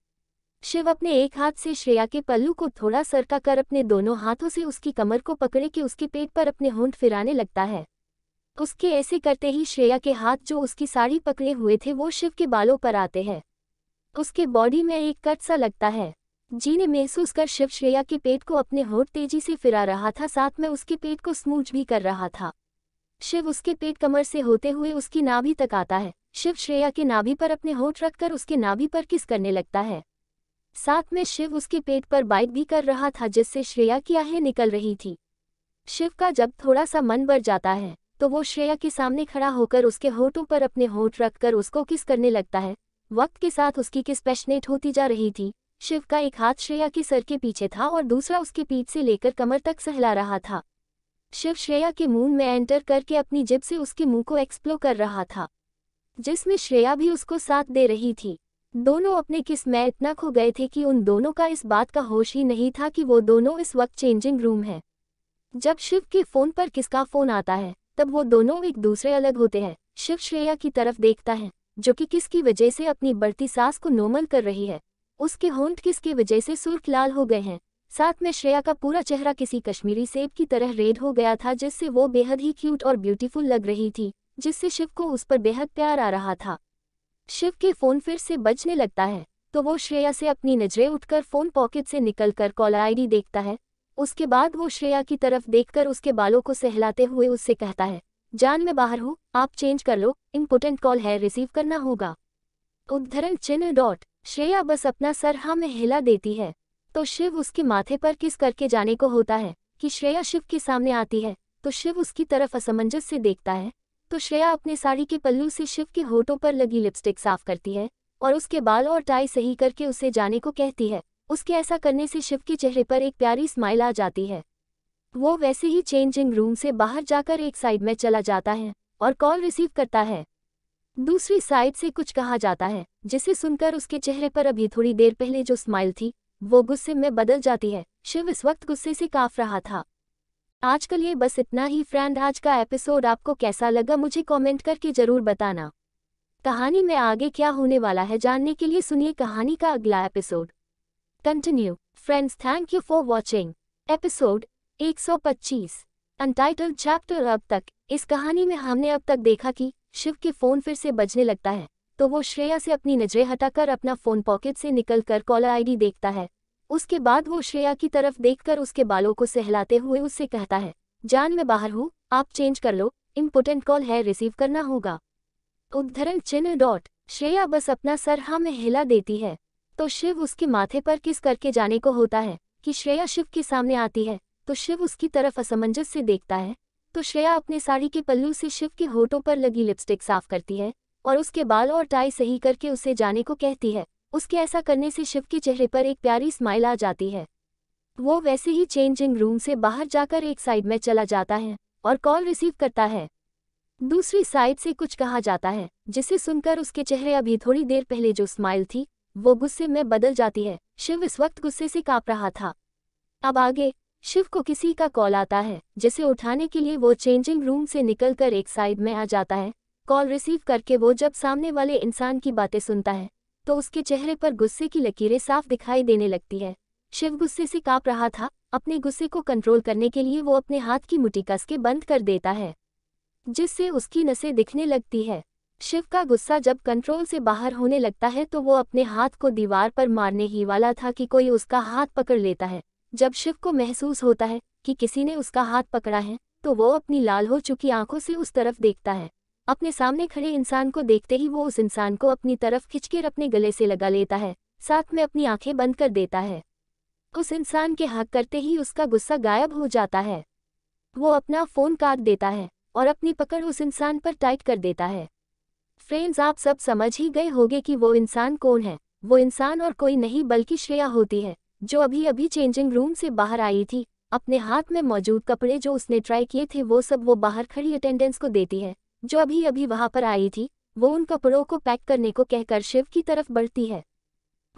शिव अपने एक हाथ से श्रेया के पल्लू को थोड़ा सरका कर अपने दोनों हाथों से उसकी कमर को पकड़े के उसके पेट पर अपने होंठ फिराने लगता है उसके ऐसे करते ही श्रेया के हाथ जो उसकी साड़ी पकड़े हुए थे वो शिव के बालों पर आते हैं उसके बॉडी में एक कट सा लगता है जीने महसूस कर शिव श्रेया के पेट को अपने होठ तेजी से फिरा रहा था साथ में उसके पेट को स्मूच भी कर रहा था शिव उसके पेट कमर से होते हुए उसकी नाभि तक आता है शिव श्रेया के नाभि पर अपने होठ रखकर उसके नाभि पर किस करने लगता है साथ में शिव उसके पेट पर बाइट भी कर रहा था जिससे श्रेया की आहें निकल रही थी शिव का जब थोड़ा सा मन बढ़ जाता है तो वो श्रेया के सामने खड़ा होकर उसके होठों पर अपने होठ रखकर उसको किस करने लगता है वक्त के साथ उसकी किस पैशनेट होती जा रही थी शिव का एक हाथ श्रेया के सर के पीछे था और दूसरा उसके पीठ से लेकर कमर तक सहला रहा था शिव श्रेया के मुंह में एंटर करके अपनी जिब से उसके मुंह को एक्सप्लो कर रहा था जिसमें श्रेया भी उसको साथ दे रही थी दोनों अपने किस में इतना खो गए थे कि उन दोनों का इस बात का होश ही नहीं था कि वो दोनों इस वक्त चेंजिंग रूम है जब शिव के फोन पर किसका फोन आता है तब वो दोनों एक दूसरे अलग होते हैं शिव श्रेया की तरफ देखता है जो कि किसकी वजह से अपनी बढ़ती सास को नॉर्मल कर रही है उसके होंठ किसकी वजह से सुर्ख लाल हो गए हैं साथ में श्रेया का पूरा चेहरा किसी कश्मीरी सेब की तरह रेड हो गया था जिससे वो बेहद ही क्यूट और ब्यूटीफुल लग रही थी जिससे शिव को उस पर बेहद प्यार आ रहा था शिव के फोन फिर से बजने लगता है तो वो श्रेया से अपनी नजरें उठकर फोन पॉकेट से निकलकर कॉलर आईडी देखता है उसके बाद वो श्रेया की तरफ देखकर उसके बालों को सहलाते हुए उससे कहता है जान मैं बाहर हूँ आप चेंज कर लो इम्पोर्टेंट कॉल है रिसीव करना होगा उद्धरण चिन्ह डॉट श्रेया बस अपना सर हाँ में हिला देती है तो शिव उसके माथे पर किस करके जाने को होता है कि श्रेया शिव के सामने आती है तो शिव उसकी तरफ असमंजस से देखता है तो श्रेया अपने साड़ी के पल्लू से शिव के होठों पर लगी लिपस्टिक साफ करती है और उसके बाल और टाई सही करके उसे जाने को कहती है उसके ऐसा करने से शिव के चेहरे पर एक प्यारी स्माइल आ जाती है वो वैसे ही चेंजिंग रूम से बाहर जाकर एक साइड में चला जाता है और कॉल रिसीव करता है दूसरी साइड से कुछ कहा जाता है जिसे सुनकर उसके चेहरे पर अभी थोड़ी देर पहले जो स्माइल थी वो गुस्से में बदल जाती है शिव इस वक्त गुस्से से काफ रहा था आज के लिए बस इतना ही फ्रेंड आज का एपिसोड आपको कैसा लगा मुझे कमेंट करके जरूर बताना कहानी में आगे क्या होने वाला है जानने के लिए सुनिए कहानी का अगला episode continue friends thank you for watching episode 125 untitled chapter अब तक इस कहानी में हमने अब तक देखा कि शिव के फोन फिर से बजने लगता है तो वो श्रेया से अपनी नजरें हटाकर अपना फोन पॉकेट से निकल कर कॉलर आईडी देखता है उसके बाद वो श्रेया की तरफ देखकर उसके बालों को सहलाते हुए उससे कहता है जान मैं बाहर हूँ आप चेंज कर लो इम्पोर्टेंट कॉल है रिसीव करना होगा उद्धरण चिन्ह डॉट श्रेया बस अपना सर हाँ में हिला देती है तो शिव उसके माथे पर किस करके जाने को होता है कि श्रेया शिव के सामने आती है तो शिव उसकी तरफ असमंजस से देखता है तो श्रेया अपने साड़ी के पल्लू से शिव के होठों पर लगी लिपस्टिक साफ करती है और उसके बाल और टाई सही करके उसे जाने को कहती है उसके ऐसा करने से शिव के चेहरे पर एक प्यारी स्माइल आ जाती है वो वैसे ही चेंजिंग रूम से बाहर जाकर एक साइड में चला जाता है और कॉल रिसीव करता है दूसरी साइड से कुछ कहा जाता है जिसे सुनकर उसके चेहरे अभी थोड़ी देर पहले जो स्माइल थी वो गुस्से में बदल जाती है शिव इस वक्त गुस्से से काँप रहा था अब आगे शिव को किसी का कॉल आता है जिसे उठाने के लिए वो चेंजिंग रूम से निकलकर एक साइड में आ जाता है कॉल रिसीव करके वो जब सामने वाले इंसान की बातें सुनता है तो उसके चेहरे पर गुस्से की लकीरें साफ दिखाई देने लगती है शिव गुस्से से काँप रहा था अपने गुस्से को कंट्रोल करने के लिए वो अपने हाथ की मुठी कस के बंद कर देता है जिससे उसकी नसें दिखने लगती है शिव का गुस्सा जब कंट्रोल से बाहर होने लगता है तो वो अपने हाथ को दीवार पर मारने ही वाला था कि कोई उसका हाथ पकड़ लेता है जब शिव को महसूस होता है कि किसी ने उसका हाथ पकड़ा है तो वो अपनी लाल हो चुकी आंखों से उस तरफ देखता है अपने सामने खड़े इंसान को देखते ही वो उस इंसान को अपनी तरफ खिंचकर अपने गले से लगा लेता है साथ में अपनी आंखें बंद कर देता है उस इंसान के हाक करते ही उसका गुस्सा गायब हो जाता है वो अपना फ़ोन काट देता है और अपनी पकड़ उस इंसान पर टाइट कर देता है फ्रेंड्स आप सब समझ ही गए होंगे कि वो इंसान कौन है वो इंसान और कोई नहीं बल्कि श्रेया होती है जो अभी अभी चेंजिंग रूम से बाहर आई थी अपने हाथ में मौजूद कपड़े जो उसने ट्राई किए थे वो सब वो बाहर खड़ी अटेंडेंस को देती है जो अभी अभी वहां पर आई थी वो उन कपड़ों को पैक करने को कहकर शिव की तरफ बढ़ती है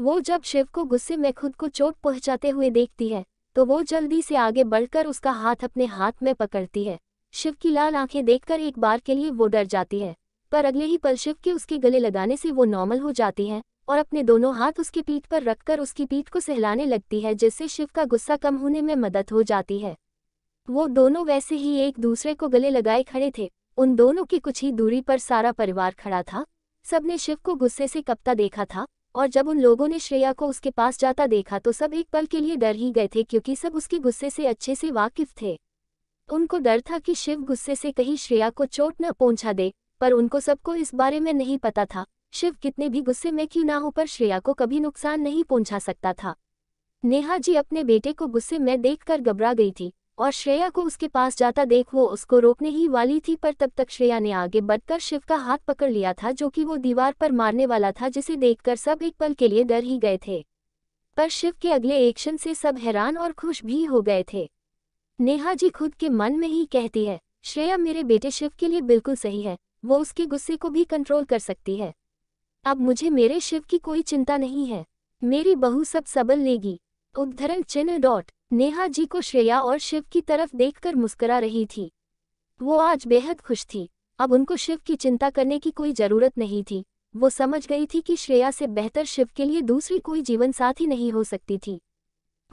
वो जब शिव को गुस्से में खुद को चोट पहुंचाते हुए देखती है तो वो जल्दी से आगे बढ़कर उसका हाथ अपने हाथ में पकड़ती है शिव की लाल आंखें देखकर एक बार के लिए वो डर जाती है पर अगले ही पल शिव के उसके गले लगाने से वो नॉर्मल हो जाती है और अपने दोनों हाथ उसकी पीठ पर रखकर उसकी पीठ को सहलाने लगती है जिससे शिव का गुस्सा कम होने में मदद हो जाती है वो दोनों वैसे ही एक दूसरे को गले लगाए खड़े थे उन दोनों की कुछ ही दूरी पर सारा परिवार खड़ा था सबने शिव को गुस्से से कपता देखा था और जब उन लोगों ने श्रेया को उसके पास जाता देखा तो सब एक पल के लिए डर ही गए थे क्योंकि सब उसके गुस्से से अच्छे से वाकिफ थे उनको डर था कि शिव गुस्से से कहीं श्रेया को चोट न पहुंचा दे पर उनको सबको इस बारे में नहीं पता था शिव कितने भी गुस्से में क्यों ना हो पर श्रेया को कभी नुकसान नहीं पहुंचा सकता था नेहा जी अपने बेटे को गुस्से में देखकर घबरा गई थी और श्रेया को उसके पास जाता देख वो उसको रोकने ही वाली थी पर तब तक श्रेया ने आगे बढ़कर शिव का हाथ पकड़ लिया था जो कि वो दीवार पर मारने वाला था जिसे देखकर सब एक पल के लिए डर ही गए थे पर शिव के अगले एक्शन से सब हैरान और खुश भी हो गए थे नेहा जी खुद के मन में ही कहती है श्रेया मेरे बेटे शिव के लिए बिल्कुल सही है वो उसके गुस्से को भी कंट्रोल कर सकती है अब मुझे मेरे शिव की कोई चिंता नहीं है मेरी बहू सब सबल लेगी उद्धरण चिन्ह डॉट नेहा जी को श्रेया और शिव की तरफ देखकर मुस्करा रही थी वो आज बेहद खुश थी अब उनको शिव की चिंता करने की कोई जरूरत नहीं थी वो समझ गई थी कि श्रेया से बेहतर शिव के लिए दूसरी कोई जीवन साथी नहीं हो सकती थी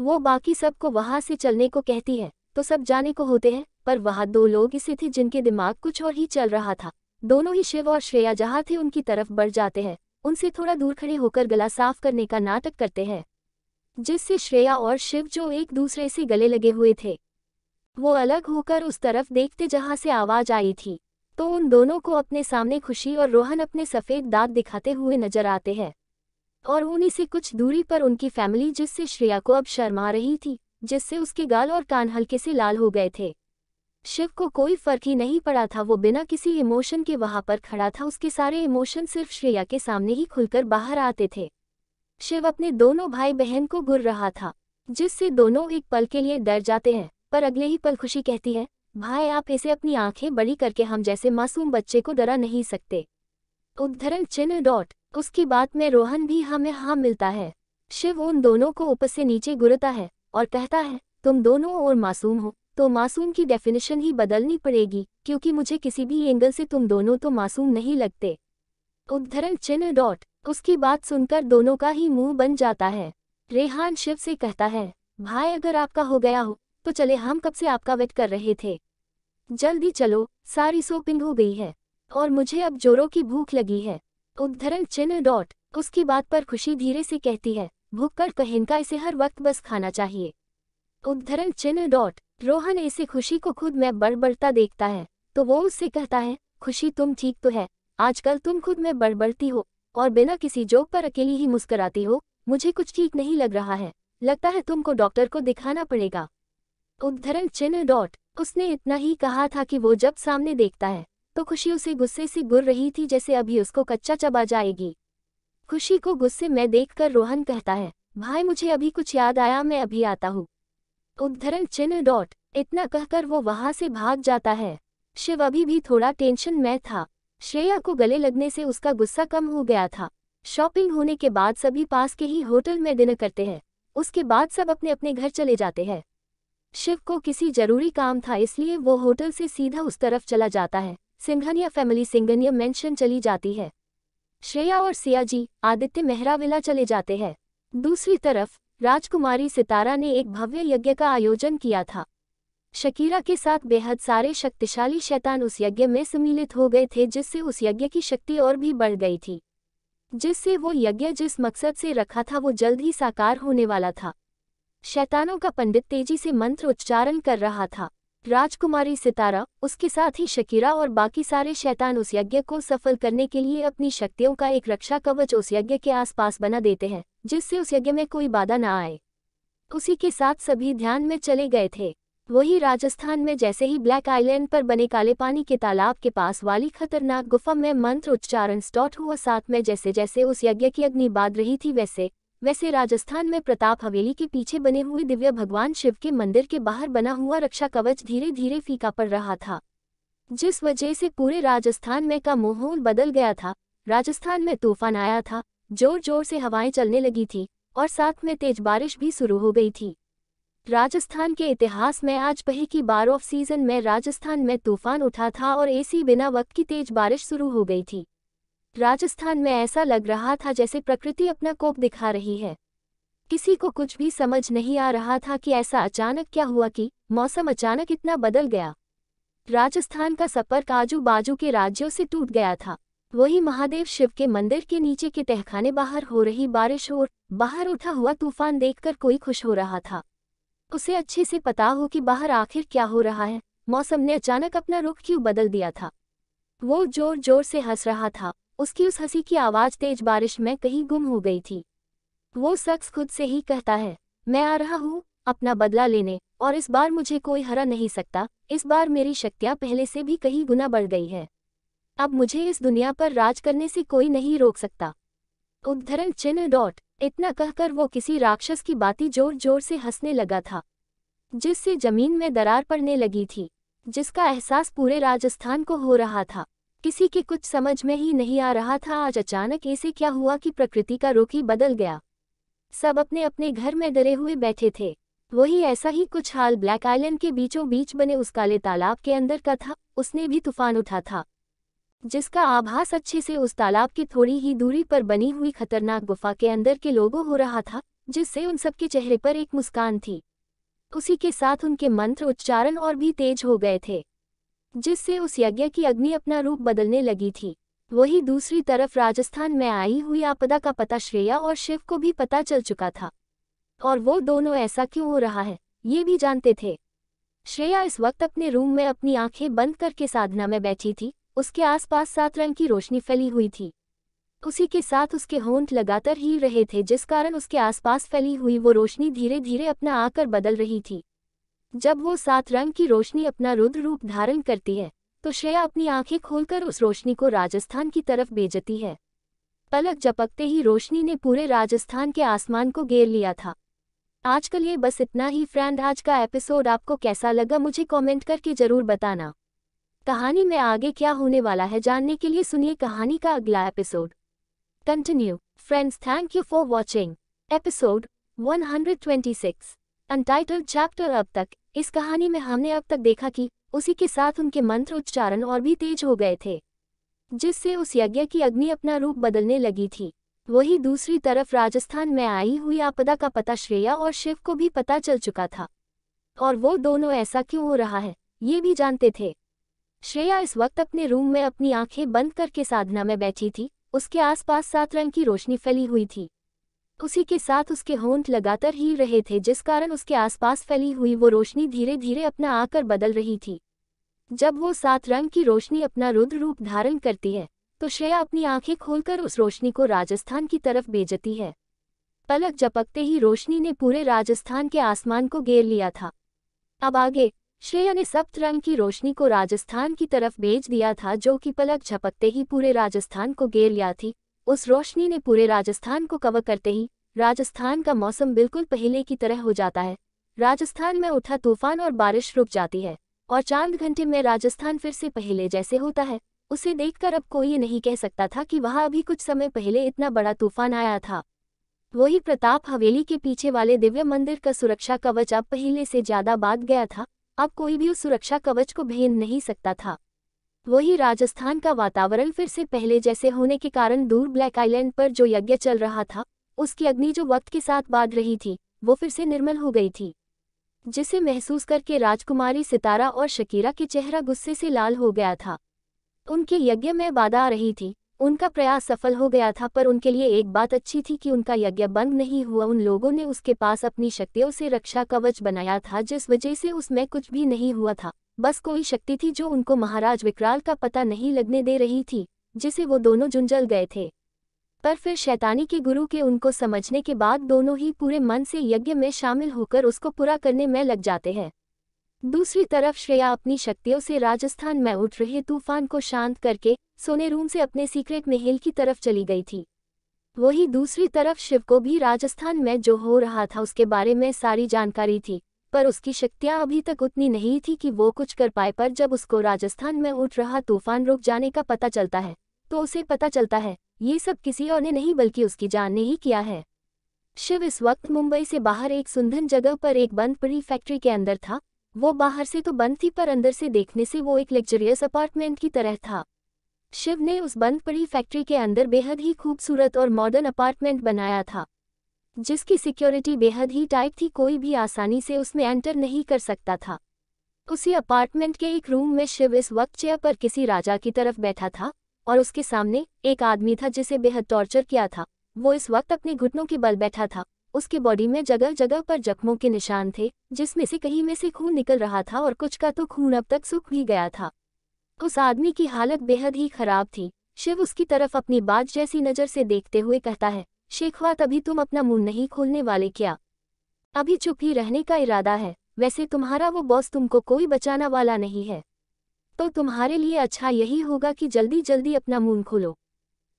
वो बाकी सबको वहां से चलने को कहती है तो सब जाने को होते हैं पर वहां दो लोग इसे थे जिनके दिमाग कुछ और ही चल रहा था दोनों ही शिव और श्रेया जहाँ थे उनकी तरफ बढ़ जाते हैं उनसे थोड़ा दूर खड़े होकर गला साफ करने का नाटक करते हैं जिससे श्रेया और शिव जो एक दूसरे से गले लगे हुए थे वो अलग होकर उस तरफ देखते जहां से आवाज आई थी तो उन दोनों को अपने सामने खुशी और रोहन अपने सफ़ेद दांत दिखाते हुए नजर आते हैं और उन्हीं से कुछ दूरी पर उनकी फैमिली जिससे श्रेया को अब शर्मा रही थी जिससे उसके गाल और कान हल्के से लाल हो गए थे शिव को कोई फर्क ही नहीं पड़ा था वो बिना किसी इमोशन के वहां पर खड़ा था उसके सारे इमोशन सिर्फ श्रेया के सामने ही खुलकर बाहर आते थे शिव अपने दोनों भाई बहन को घुर रहा था जिससे दोनों एक पल के लिए डर जाते हैं पर अगले ही पल खुशी कहती है भाई आप इसे अपनी आंखें बड़ी करके हम जैसे मासूम बच्चे को डरा नहीं सकते उद्धरण चिन्ह डॉट उसकी बात में रोहन भी हमें हाँ मिलता है शिव उन दोनों को ऊपर से नीचे गुरता है और कहता है तुम दोनों और मासूम हो तो मासूम की डेफिनेशन ही बदलनी पड़ेगी क्योंकि मुझे किसी भी एंगल से तुम दोनों तो मासूम नहीं लगते उद्धरण चिन्ह डॉट उसकी बात सुनकर दोनों का ही मुंह बन जाता है रेहान शिव से कहता है भाई अगर आपका हो गया हो तो चले हम कब से आपका वेट कर रहे थे जल्दी चलो सारी सोपिंग हो गई है और मुझे अब जोरों की भूख लगी है उद्धरण चिन्ह डॉट उसकी बात पर खुशी धीरे से कहती है भूख कर कहन का इसे हर वक्त बस खाना चाहिए उद्धरण चिन्ह डॉट रोहन इसे खुशी को खुद में बड़बड़ता देखता है तो वो उससे कहता है खुशी तुम ठीक तो है आजकल तुम खुद में बड़बड़ती हो और बिना किसी जोक पर अकेली ही मुस्कराती हो मुझे कुछ ठीक नहीं लग रहा है लगता है तुमको डॉक्टर को दिखाना पड़ेगा उद्धरण चिन्ह डॉट उसने इतना ही कहा था कि वो जब सामने देखता है तो खुशी उसे गुस्से से गुर रही थी जैसे अभी उसको कच्चा चबा जाएगी खुशी को गुस्से में देखकर रोहन कहता है भाई मुझे अभी कुछ याद आया मैं अभी आता हूँ उद्धरण चिन्ह डॉट इतना कहकर वो वहां से भाग जाता है शिव अभी भी थोड़ा टेंशन में था श्रेया को गले लगने से उसका गुस्सा कम हो गया था शॉपिंग होने के बाद सभी पास के ही होटल में डिनर करते हैं उसके बाद सब अपने अपने घर चले जाते हैं शिव को किसी जरूरी काम था इसलिए वो होटल से सीधा उस तरफ चला जाता है सिंघनिया फैमिली सिंघनिया मेंशन चली जाती है श्रेया और सियाजी आदित्य मेहराविला चले जाते हैं दूसरी तरफ राजकुमारी सितारा ने एक भव्य यज्ञ का आयोजन किया था शकीरा के साथ बेहद सारे शक्तिशाली शैतान उस यज्ञ में सम्मिलित हो गए थे जिससे उस यज्ञ की शक्ति और भी बढ़ गई थी जिससे वो यज्ञ जिस मकसद से रखा था वो जल्द ही साकार होने वाला था शैतानों का पंडित तेजी से मंत्र उच्चारण कर रहा था राजकुमारी सितारा उसके साथ ही शकीरा और बाकी सारे शैतान उस यज्ञ को सफल करने के लिए अपनी शक्तियों का एक रक्षा कवच उस यज्ञ के आसपास बना देते हैं जिससे उस यज्ञ में कोई बाधा न आए उसी के साथ सभी ध्यान में चले गए थे वही राजस्थान में जैसे ही ब्लैक आइलैंड पर बने काले पानी के तालाब के पास वाली खतरनाक गुफा में मंत्र उच्चारण स्टॉट हुआ साथ में जैसे जैसे उस यज्ञ की अग्नि बाद रही थी वैसे वैसे राजस्थान में प्रताप हवेली के पीछे बने हुए दिव्य भगवान शिव के मंदिर के बाहर बना हुआ रक्षा कवच धीरे धीरे फीका पड़ रहा था जिस वजह से पूरे राजस्थान में का माहौल बदल गया था राजस्थान में तूफान आया था जोर जोर से हवाएं चलने लगी थी और साथ में तेज बारिश भी शुरू हो गई थी राजस्थान के इतिहास में आज पही की बार ऑफ सीजन में राजस्थान में तूफान उठा था और एसी बिना वक्त की तेज बारिश शुरू हो गई थी राजस्थान में ऐसा लग रहा था जैसे प्रकृति अपना कोप दिखा रही है किसी को कुछ भी समझ नहीं आ रहा था कि ऐसा अचानक क्या हुआ कि मौसम अचानक इतना बदल गया राजस्थान का सफर काजू बाजू के राज्यों से टूट गया था वही महादेव शिव के मंदिर के नीचे के तहखाने बाहर हो रही बारिश और बाहर उठा हुआ तूफान देखकर कोई खुश हो रहा था उसे अच्छे से पता हो कि बाहर आखिर क्या हो रहा है मौसम ने अचानक अपना रुख क्यों बदल दिया था वो जोर जोर से हंस रहा था उसकी उस हंसी की आवाज़ तेज बारिश में कहीं गुम हो गई थी वो शख्स खुद से ही कहता है मैं आ रहा हूँ अपना बदला लेने और इस बार मुझे कोई हरा नहीं सकता इस बार मेरी शक्तियाँ पहले से भी कहीं गुना बढ़ गई है अब मुझे इस दुनिया पर राज करने से कोई नहीं रोक सकता उद्धरण चिन्ह डॉट इतना कहकर वो किसी राक्षस की बाती जोर जोर से हंसने लगा था जिससे जमीन में दरार पड़ने लगी थी जिसका एहसास पूरे राजस्थान को हो रहा था किसी के कुछ समझ में ही नहीं आ रहा था आज अचानक ऐसे क्या हुआ कि प्रकृति का रुख ही बदल गया सब अपने अपने घर में डरे हुए बैठे थे वही ऐसा ही कुछ हाल ब्लैक आइलैंड के बीचों बीच बने उस काले तालाब के अंदर का था उसने भी तूफान उठा था जिसका आभास अच्छे से उस तालाब की थोड़ी ही दूरी पर बनी हुई खतरनाक गुफा के अंदर के लोगों हो रहा था जिससे उन सबके चेहरे पर एक मुस्कान थी उसी के साथ उनके मंत्र उच्चारण और भी तेज हो गए थे जिससे उस यज्ञ की अग्नि अपना रूप बदलने लगी थी वही दूसरी तरफ राजस्थान में आई हुई आपदा का पता श्रेया और शिव को भी पता चल चुका था और वो दोनों ऐसा क्यों हो रहा है ये भी जानते थे श्रेया इस वक्त अपने रूम में अपनी आंखें बंद करके साधना में बैठी थी उसके आसपास सात रंग की रोशनी फैली हुई थी उसी के साथ उसके होंठ लगातार हिल रहे थे जिस कारण उसके आसपास फैली हुई वो रोशनी धीरे धीरे अपना आकर बदल रही थी जब वो सात रंग की रोशनी अपना रुद्र रूप धारण करती है तो श्रेया अपनी आंखें खोलकर उस रोशनी को राजस्थान की तरफ भेजती है पलक झपकते ही रोशनी ने पूरे राजस्थान के आसमान को घेर लिया था आजकल ये बस इतना ही फ्रेंड आज का एपिसोड आपको कैसा लगा मुझे कमेंट करके ज़रूर बताना कहानी में आगे क्या होने वाला है जानने के लिए सुनिए कहानी का अगला episode continue friends thank you for watching episode 126 untitled chapter अब तक इस कहानी में हमने अब तक देखा कि उसी के साथ उनके मंत्र उच्चारण और भी तेज हो गए थे जिससे उस यज्ञ की अग्नि अपना रूप बदलने लगी थी वही दूसरी तरफ राजस्थान में आई हुई आपदा का पता श्रेया और शिव को भी पता चल चुका था और वो दोनों ऐसा क्यों हो रहा है ये भी जानते थे श्रेया इस वक्त अपने रूम में अपनी आंखें बंद करके साधना में बैठी थी उसके आसपास सात रंग की रोशनी फैली हुई थी उसी के साथ उसके होंठ लगातार हिल रहे थे जिस कारण उसके आसपास फैली हुई वो रोशनी धीरे धीरे अपना आकर बदल रही थी जब वो सात रंग की रोशनी अपना रुद्र रूप धारण करती है तो श्रेया अपनी आंखें खोलकर उस रोशनी को राजस्थान की तरफ भेजती है पलक झपकते ही रोशनी ने पूरे राजस्थान के आसमान को घेर लिया था अब आगे श्रेय ने सप्त रंग की रोशनी को राजस्थान की तरफ भेज दिया था जो कि पलक झपकते ही पूरे राजस्थान को घेर लिया थी उस रोशनी ने पूरे राजस्थान को कवर करते ही राजस्थान का मौसम बिल्कुल पहले की तरह हो जाता है राजस्थान में उठा तूफान और बारिश रुक जाती है और चांद घंटे में राजस्थान फिर से पहले जैसे होता है उसे देखकर अब कोई ये नहीं कह सकता था कि वहाँ अभी कुछ समय पहले इतना बड़ा तूफान आया था वही प्रताप हवेली के पीछे वाले दिव्य मंदिर का सुरक्षा कवच अब पहले से ज्यादा बांध गया था अब कोई भी उस सुरक्षा कवच को भेद नहीं सकता था वही राजस्थान का वातावरण फिर से पहले जैसे होने के कारण दूर ब्लैक आइलैंड पर जो यज्ञ चल रहा था उसकी अग्नि जो वक्त के साथ बाध रही थी वो फिर से निर्मल हो गई थी जिसे महसूस करके राजकुमारी सितारा और शकीरा के चेहरा गुस्से से लाल हो गया था उनके यज्ञ में बाधा आ रही थी उनका प्रयास सफल हो गया था पर उनके लिए एक बात अच्छी थी कि उनका यज्ञ बंद नहीं हुआ उन लोगों ने उसके पास अपनी शक्तियों से रक्षा कवच बनाया था जिस वजह से उसमें कुछ भी नहीं हुआ था बस कोई शक्ति थी जो उनको महाराज विकराल का पता नहीं लगने दे रही थी जिसे वो दोनों जुंजल गए थे पर फिर शैतानी के गुरु के उनको समझने के बाद दोनों ही पूरे मन से यज्ञ में शामिल होकर उसको पूरा करने में लग जाते हैं दूसरी तरफ श्रेया अपनी शक्तियों से राजस्थान में उठ रहे तूफान को शांत करके सोने रूम से अपने सीक्रेट महल की तरफ चली गई थी वही दूसरी तरफ शिव को भी राजस्थान में जो हो रहा था उसके बारे में सारी जानकारी थी पर उसकी शक्तियां अभी तक उतनी नहीं थी कि वो कुछ कर पाए पर जब उसको राजस्थान में उठ रहा तूफान रुक जाने का पता चलता है तो उसे पता चलता है ये सब किसी और ने नहीं बल्कि उसकी जान ने ही किया है शिव इस वक्त मुंबई से बाहर एक सुंदर जगह पर एक बंद पड़ी फैक्ट्री के अंदर था वो बाहर से तो बंद थी पर अंदर से देखने से वो एक लग्जरियस अपार्टमेंट की तरह था शिव ने उस बंद पड़ी फैक्ट्री के अंदर बेहद ही खूबसूरत और मॉडर्न अपार्टमेंट बनाया था जिसकी सिक्योरिटी बेहद ही टाइट थी कोई भी आसानी से उसमें एंटर नहीं कर सकता था उसी अपार्टमेंट के एक रूम में शिव इस वक्त चेयर पर किसी राजा की तरफ बैठा था और उसके सामने एक आदमी था जिसे बेहद टॉर्चर किया था वो इस वक्त अपने घुटनों के बल बैठा था उसके बॉडी में जगह जगह पर जख्मों के निशान थे जिसमें से कहीं में से खून निकल रहा था और कुछ का तो खून अब तक सूख भी गया था उस आदमी की हालत बेहद ही खराब थी शिव उसकी तरफ अपनी बात जैसी नज़र से देखते हुए कहता है शेखवा तभी तुम अपना मुंह नहीं खोलने वाले क्या अभी चुप ही रहने का इरादा है वैसे तुम्हारा वो बॉस तुमको कोई बचाना वाला नहीं है तो तुम्हारे लिए अच्छा यही होगा कि जल्दी जल्दी अपना मुंह खोलो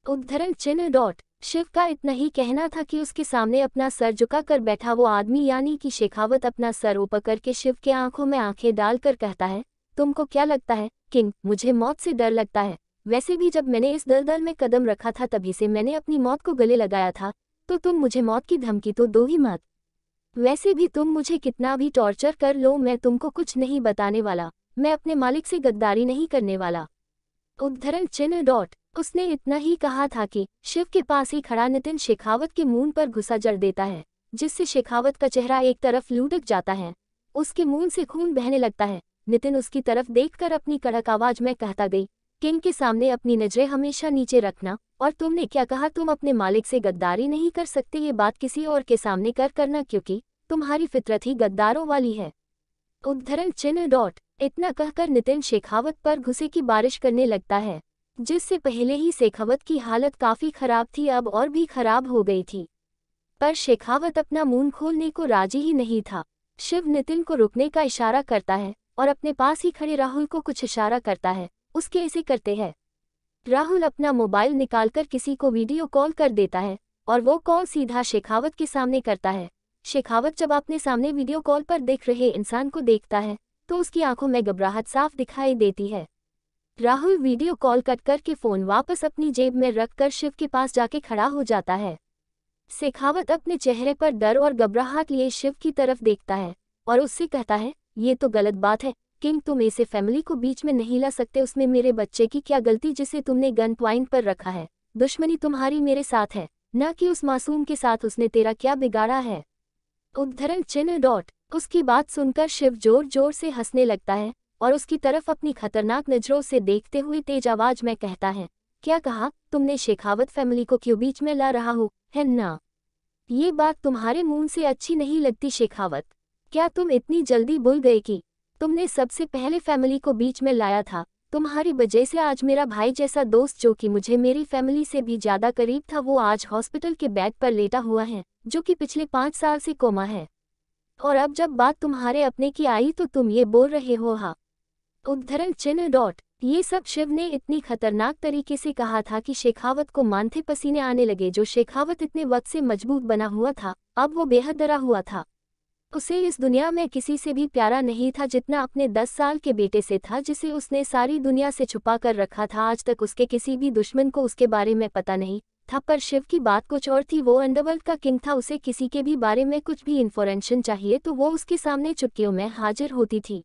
उद्धरण चिन्ह डॉट शिव का इतना ही कहना था कि उसके सामने अपना सर झुकाकर बैठा वो आदमी यानी कि शेखावत अपना सर ऊपर करके शिव के आंखों में आंखें डालकर कहता है तुमको क्या लगता है किंग मुझे मौत से डर लगता है वैसे भी जब मैंने इस दलदल में कदम रखा था तभी से मैंने अपनी मौत को गले लगाया था तो तुम मुझे मौत की धमकी तो दो ही मत वैसे भी तुम मुझे कितना भी टॉर्चर कर लो मैं तुमको कुछ नहीं बताने वाला मैं अपने मालिक से गद्दारी नहीं करने वाला उद्धरण चिन्ह डॉट उसने इतना ही कहा था कि शिव के पास ही खड़ा नितिन शेखावत के मुंह पर घुसा जड़ देता है जिससे शेखावत का चेहरा एक तरफ लुढ़क जाता है उसके मुंह से खून बहने लगता है नितिन उसकी तरफ देखकर अपनी कड़क आवाज में कहता गई किंग के सामने अपनी नजरें हमेशा नीचे रखना और तुमने क्या कहा तुम अपने मालिक से गद्दारी नहीं कर सकते ये बात किसी और के सामने कर करना क्योंकि तुम्हारी फितरत ही गद्दारों वाली है उद्धरण चिन्ह डॉट इतना कहकर नितिन शेखावत पर घुसे की बारिश करने लगता है जिससे पहले ही शेखावत की हालत काफ़ी खराब थी अब और भी खराब हो गई थी पर शेखावत अपना मुंह खोलने को राजी ही नहीं था शिव नितिन को रुकने का इशारा करता है और अपने पास ही खड़े राहुल को कुछ इशारा करता है उसके ऐसे करते हैं राहुल अपना मोबाइल निकालकर किसी को वीडियो कॉल कर देता है और वो कॉल सीधा शेखावत के सामने करता है शेखावत जब अपने सामने वीडियो कॉल पर देख रहे इंसान को देखता है तो उसकी आंखों में घबराहट साफ दिखाई देती है राहुल वीडियो कॉल कट करके फ़ोन वापस अपनी जेब में रखकर शिव के पास जाके खड़ा हो जाता है शेखावत अपने चेहरे पर डर और घबराहट लिए शिव की तरफ देखता है और उससे कहता है ये तो गलत बात है किंग तुम इसे फैमिली को बीच में नहीं ला सकते उसमें मेरे बच्चे की क्या गलती जिसे तुमने गन प्वाइंट पर रखा है दुश्मनी तुम्हारी मेरे साथ है न कि उस मासूम के साथ उसने तेरा क्या बिगाड़ा है उद्धरण चिन्ह डॉट उसकी बात सुनकर शिव जोर जोर से हंसने लगता है और उसकी तरफ अपनी खतरनाक नजरों से देखते हुए तेज आवाज में कहता है क्या कहा तुमने शेखावत फैमिली को क्यों बीच में ला रहा हो है ना ये बात तुम्हारे मुंह से अच्छी नहीं लगती शेखावत क्या तुम इतनी जल्दी भूल गए कि तुमने सबसे पहले फैमिली को बीच में लाया था तुम्हारी वजह से आज मेरा भाई जैसा दोस्त जो कि मुझे मेरी फैमिली से भी ज्यादा करीब था वो आज हॉस्पिटल के बेड पर लेटा हुआ है जो कि पिछले पाँच साल से कोमा है और अब जब बात तुम्हारे अपने की आई तो तुम ये बोल रहे हो हा उद्धरण चिन्ह डॉट ये सब शिव ने इतनी खतरनाक तरीके से कहा था कि शेखावत को मानथे पसीने आने लगे जो शेखावत इतने वक्त से मजबूत बना हुआ था अब वो बेहद डरा हुआ था उसे इस दुनिया में किसी से भी प्यारा नहीं था जितना अपने दस साल के बेटे से था जिसे उसने सारी दुनिया से छुपा कर रखा था आज तक उसके किसी भी दुश्मन को उसके बारे में पता नहीं था पर शिव की बात कुछ और थी वो अंडरवर्ल्ड का किंग था उसे किसी के भी बारे में कुछ भी इन्फॉर्मेशन चाहिए तो वो उसके सामने चुटकियों में हाजिर होती थी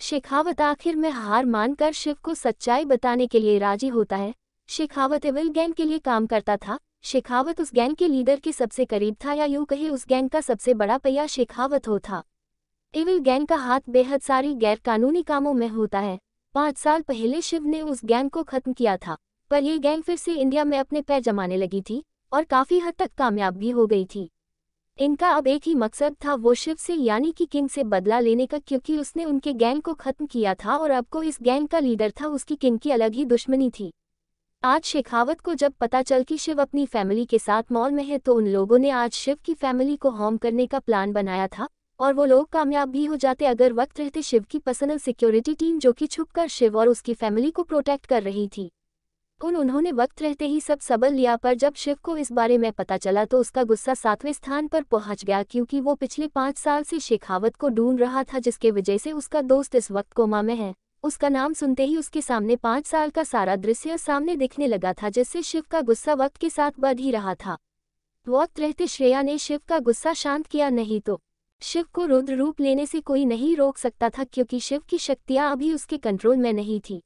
शेखावत आखिर में हार मानकर शिव को सच्चाई बताने के लिए राजी होता है शेखावत एविल गैंग के लिए काम करता था शेखावत उस गैंग के लीडर के सबसे करीब था या यूं कहे उस गैंग का सबसे बड़ा पहिया शेखावत हो था एविल गैंग का हाथ बेहद सारी गैरकानूनी कामों में होता है पाँच साल पहले शिव ने उस गैंग को खत्म किया था पर यह गैंग फिर से इंडिया में अपने पैर जमाने लगी थी और काफ़ी हद तक कामयाब भी हो गई थी इनका अब एक ही मकसद था वो शिव से यानी कि किंग से बदला लेने का क्योंकि उसने उनके गैंग को खत्म किया था और अब को इस गैंग का लीडर था उसकी किंग की अलग ही दुश्मनी थी आज शेखावत को जब पता चल कि शिव अपनी फैमिली के साथ मॉल में है तो उन लोगों ने आज शिव की फैमिली को होम करने का प्लान बनाया था और वो लोग कामयाब भी हो जाते अगर वक्त रहते शिव की पर्सनल सिक्योरिटी टीम जो कि छुपकर शिव और उसकी फैमिली को प्रोटेक्ट कर रही थी उन उन्होंने वक्त रहते ही सब सबल लिया पर जब शिव को इस बारे में पता चला तो उसका गुस्सा सातवें स्थान पर पहुंच गया क्योंकि वो पिछले पाँच साल से शेखावत को ढूंढ रहा था जिसके वजह से उसका दोस्त इस वक्त कोमा में है उसका नाम सुनते ही उसके सामने पाँच साल का सारा दृश्य सामने दिखने लगा था जिससे शिव का गुस्सा वक्त के साथ बढ़ ही रहा था वक्त रहते श्रेया ने शिव का गुस्सा शांत किया नहीं तो शिव को रुद्र रूप लेने से कोई नहीं रोक सकता था क्योंकि शिव की शक्तियाँ अभी उसके कंट्रोल में नहीं थी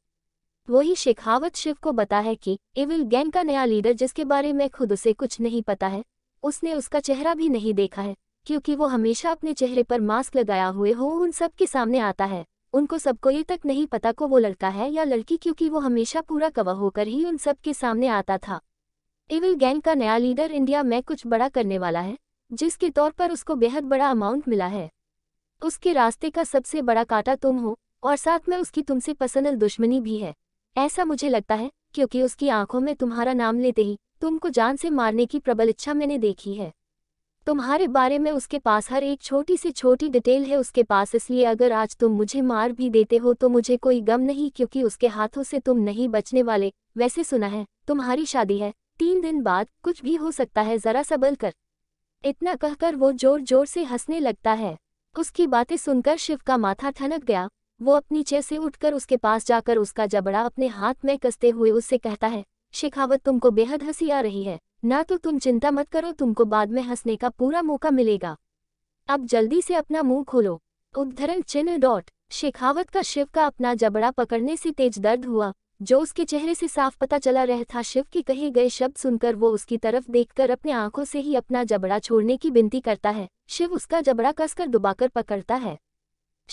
वही शेखावत शिव को बता है कि एविल गैंग का नया लीडर जिसके बारे में खुद उसे कुछ नहीं पता है उसने उसका चेहरा भी नहीं देखा है क्योंकि वो हमेशा अपने चेहरे पर मास्क लगाया हुए हो उन सब के सामने आता है उनको सबको ये तक नहीं पता को वो लड़का है या लड़की क्योंकि वो हमेशा पूरा कवा होकर ही उन सब के सामने आता था एविल गैंग का नया लीडर इंडिया में कुछ बड़ा करने वाला है जिसके तौर पर उसको बेहद बड़ा अमाउंट मिला है उसके रास्ते का सबसे बड़ा कांटा तुम हो और साथ में उसकी तुमसे पर्सनल दुश्मनी भी है ऐसा मुझे लगता है क्योंकि उसकी आंखों में तुम्हारा नाम लेते ही तुमको जान से मारने की प्रबल इच्छा मैंने देखी है तुम्हारे बारे में उसके पास हर एक छोटी से छोटी डिटेल है उसके पास इसलिए अगर आज तुम मुझे मार भी देते हो तो मुझे कोई गम नहीं क्योंकि उसके हाथों से तुम नहीं बचने वाले वैसे सुना है तुम्हारी शादी है तीन दिन बाद कुछ भी हो सकता है जरा सबल कर इतना कहकर वो जोर जोर से हंसने लगता है उसकी बातें सुनकर शिव का माथा ठनक गया वो अपनी चेह से उठकर उसके पास जाकर उसका जबड़ा अपने हाथ में कसते हुए उससे कहता है शेखावत तुमको बेहद हंसी आ रही है ना तो तुम चिंता मत करो तुमको बाद में हंसने का पूरा मौका मिलेगा अब जल्दी से अपना मुंह खोलो उद्धरण चिन्ह डॉट शेखावत का शिव का अपना जबड़ा पकड़ने से तेज दर्द हुआ जो उसके चेहरे से साफ पता चला रह था शिव के कहे गए शब्द सुनकर वो उसकी तरफ देखकर अपने आंखों से ही अपना जबड़ा छोड़ने की विनती करता है शिव उसका जबड़ा कसकर दुबाकर पकड़ता है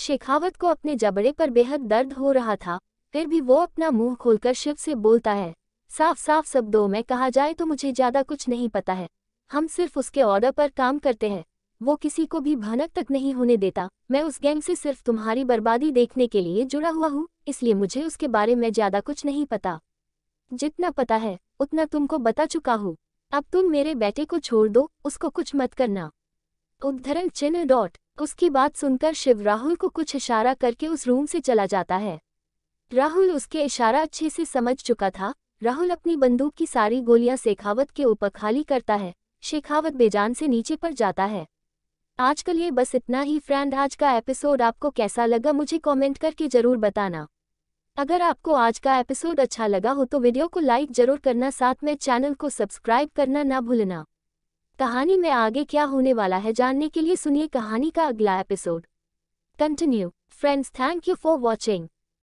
शेखावत को अपने जबड़े पर बेहद दर्द हो रहा था फिर भी वो अपना मुंह खोलकर शिव से बोलता है साफ साफ शब्दों में कहा जाए तो मुझे ज़्यादा कुछ नहीं पता है हम सिर्फ उसके ऑर्डर पर काम करते हैं वो किसी को भी भनक तक नहीं होने देता मैं उस गैंग से सिर्फ तुम्हारी बर्बादी देखने के लिए जुड़ा हुआ हूँ इसलिए मुझे उसके बारे में ज़्यादा कुछ नहीं पता जितना पता है उतना तुमको बता चुका हूँ अब तुम मेरे बेटे को छोड़ दो उसको कुछ मत करना उद्धरण चिन्ह डॉट उसकी बात सुनकर शिव राहुल को कुछ इशारा करके उस रूम से चला जाता है राहुल उसके इशारा अच्छे से समझ चुका था राहुल अपनी बंदूक की सारी गोलियां शेखावत के ऊपर खाली करता है शेखावत बेजान से नीचे पर जाता है आजकल ये बस इतना ही फ्रेंड आज का एपिसोड आपको कैसा लगा मुझे कमेंट करके ज़रूर बताना अगर आपको आज का एपिसोड अच्छा लगा हो तो वीडियो को लाइक ज़रूर करना साथ में चैनल को सब्सक्राइब करना ना भूलना कहानी में आगे क्या होने वाला है जानने के लिए सुनिए कहानी का अगला episode continue friends thank you for watching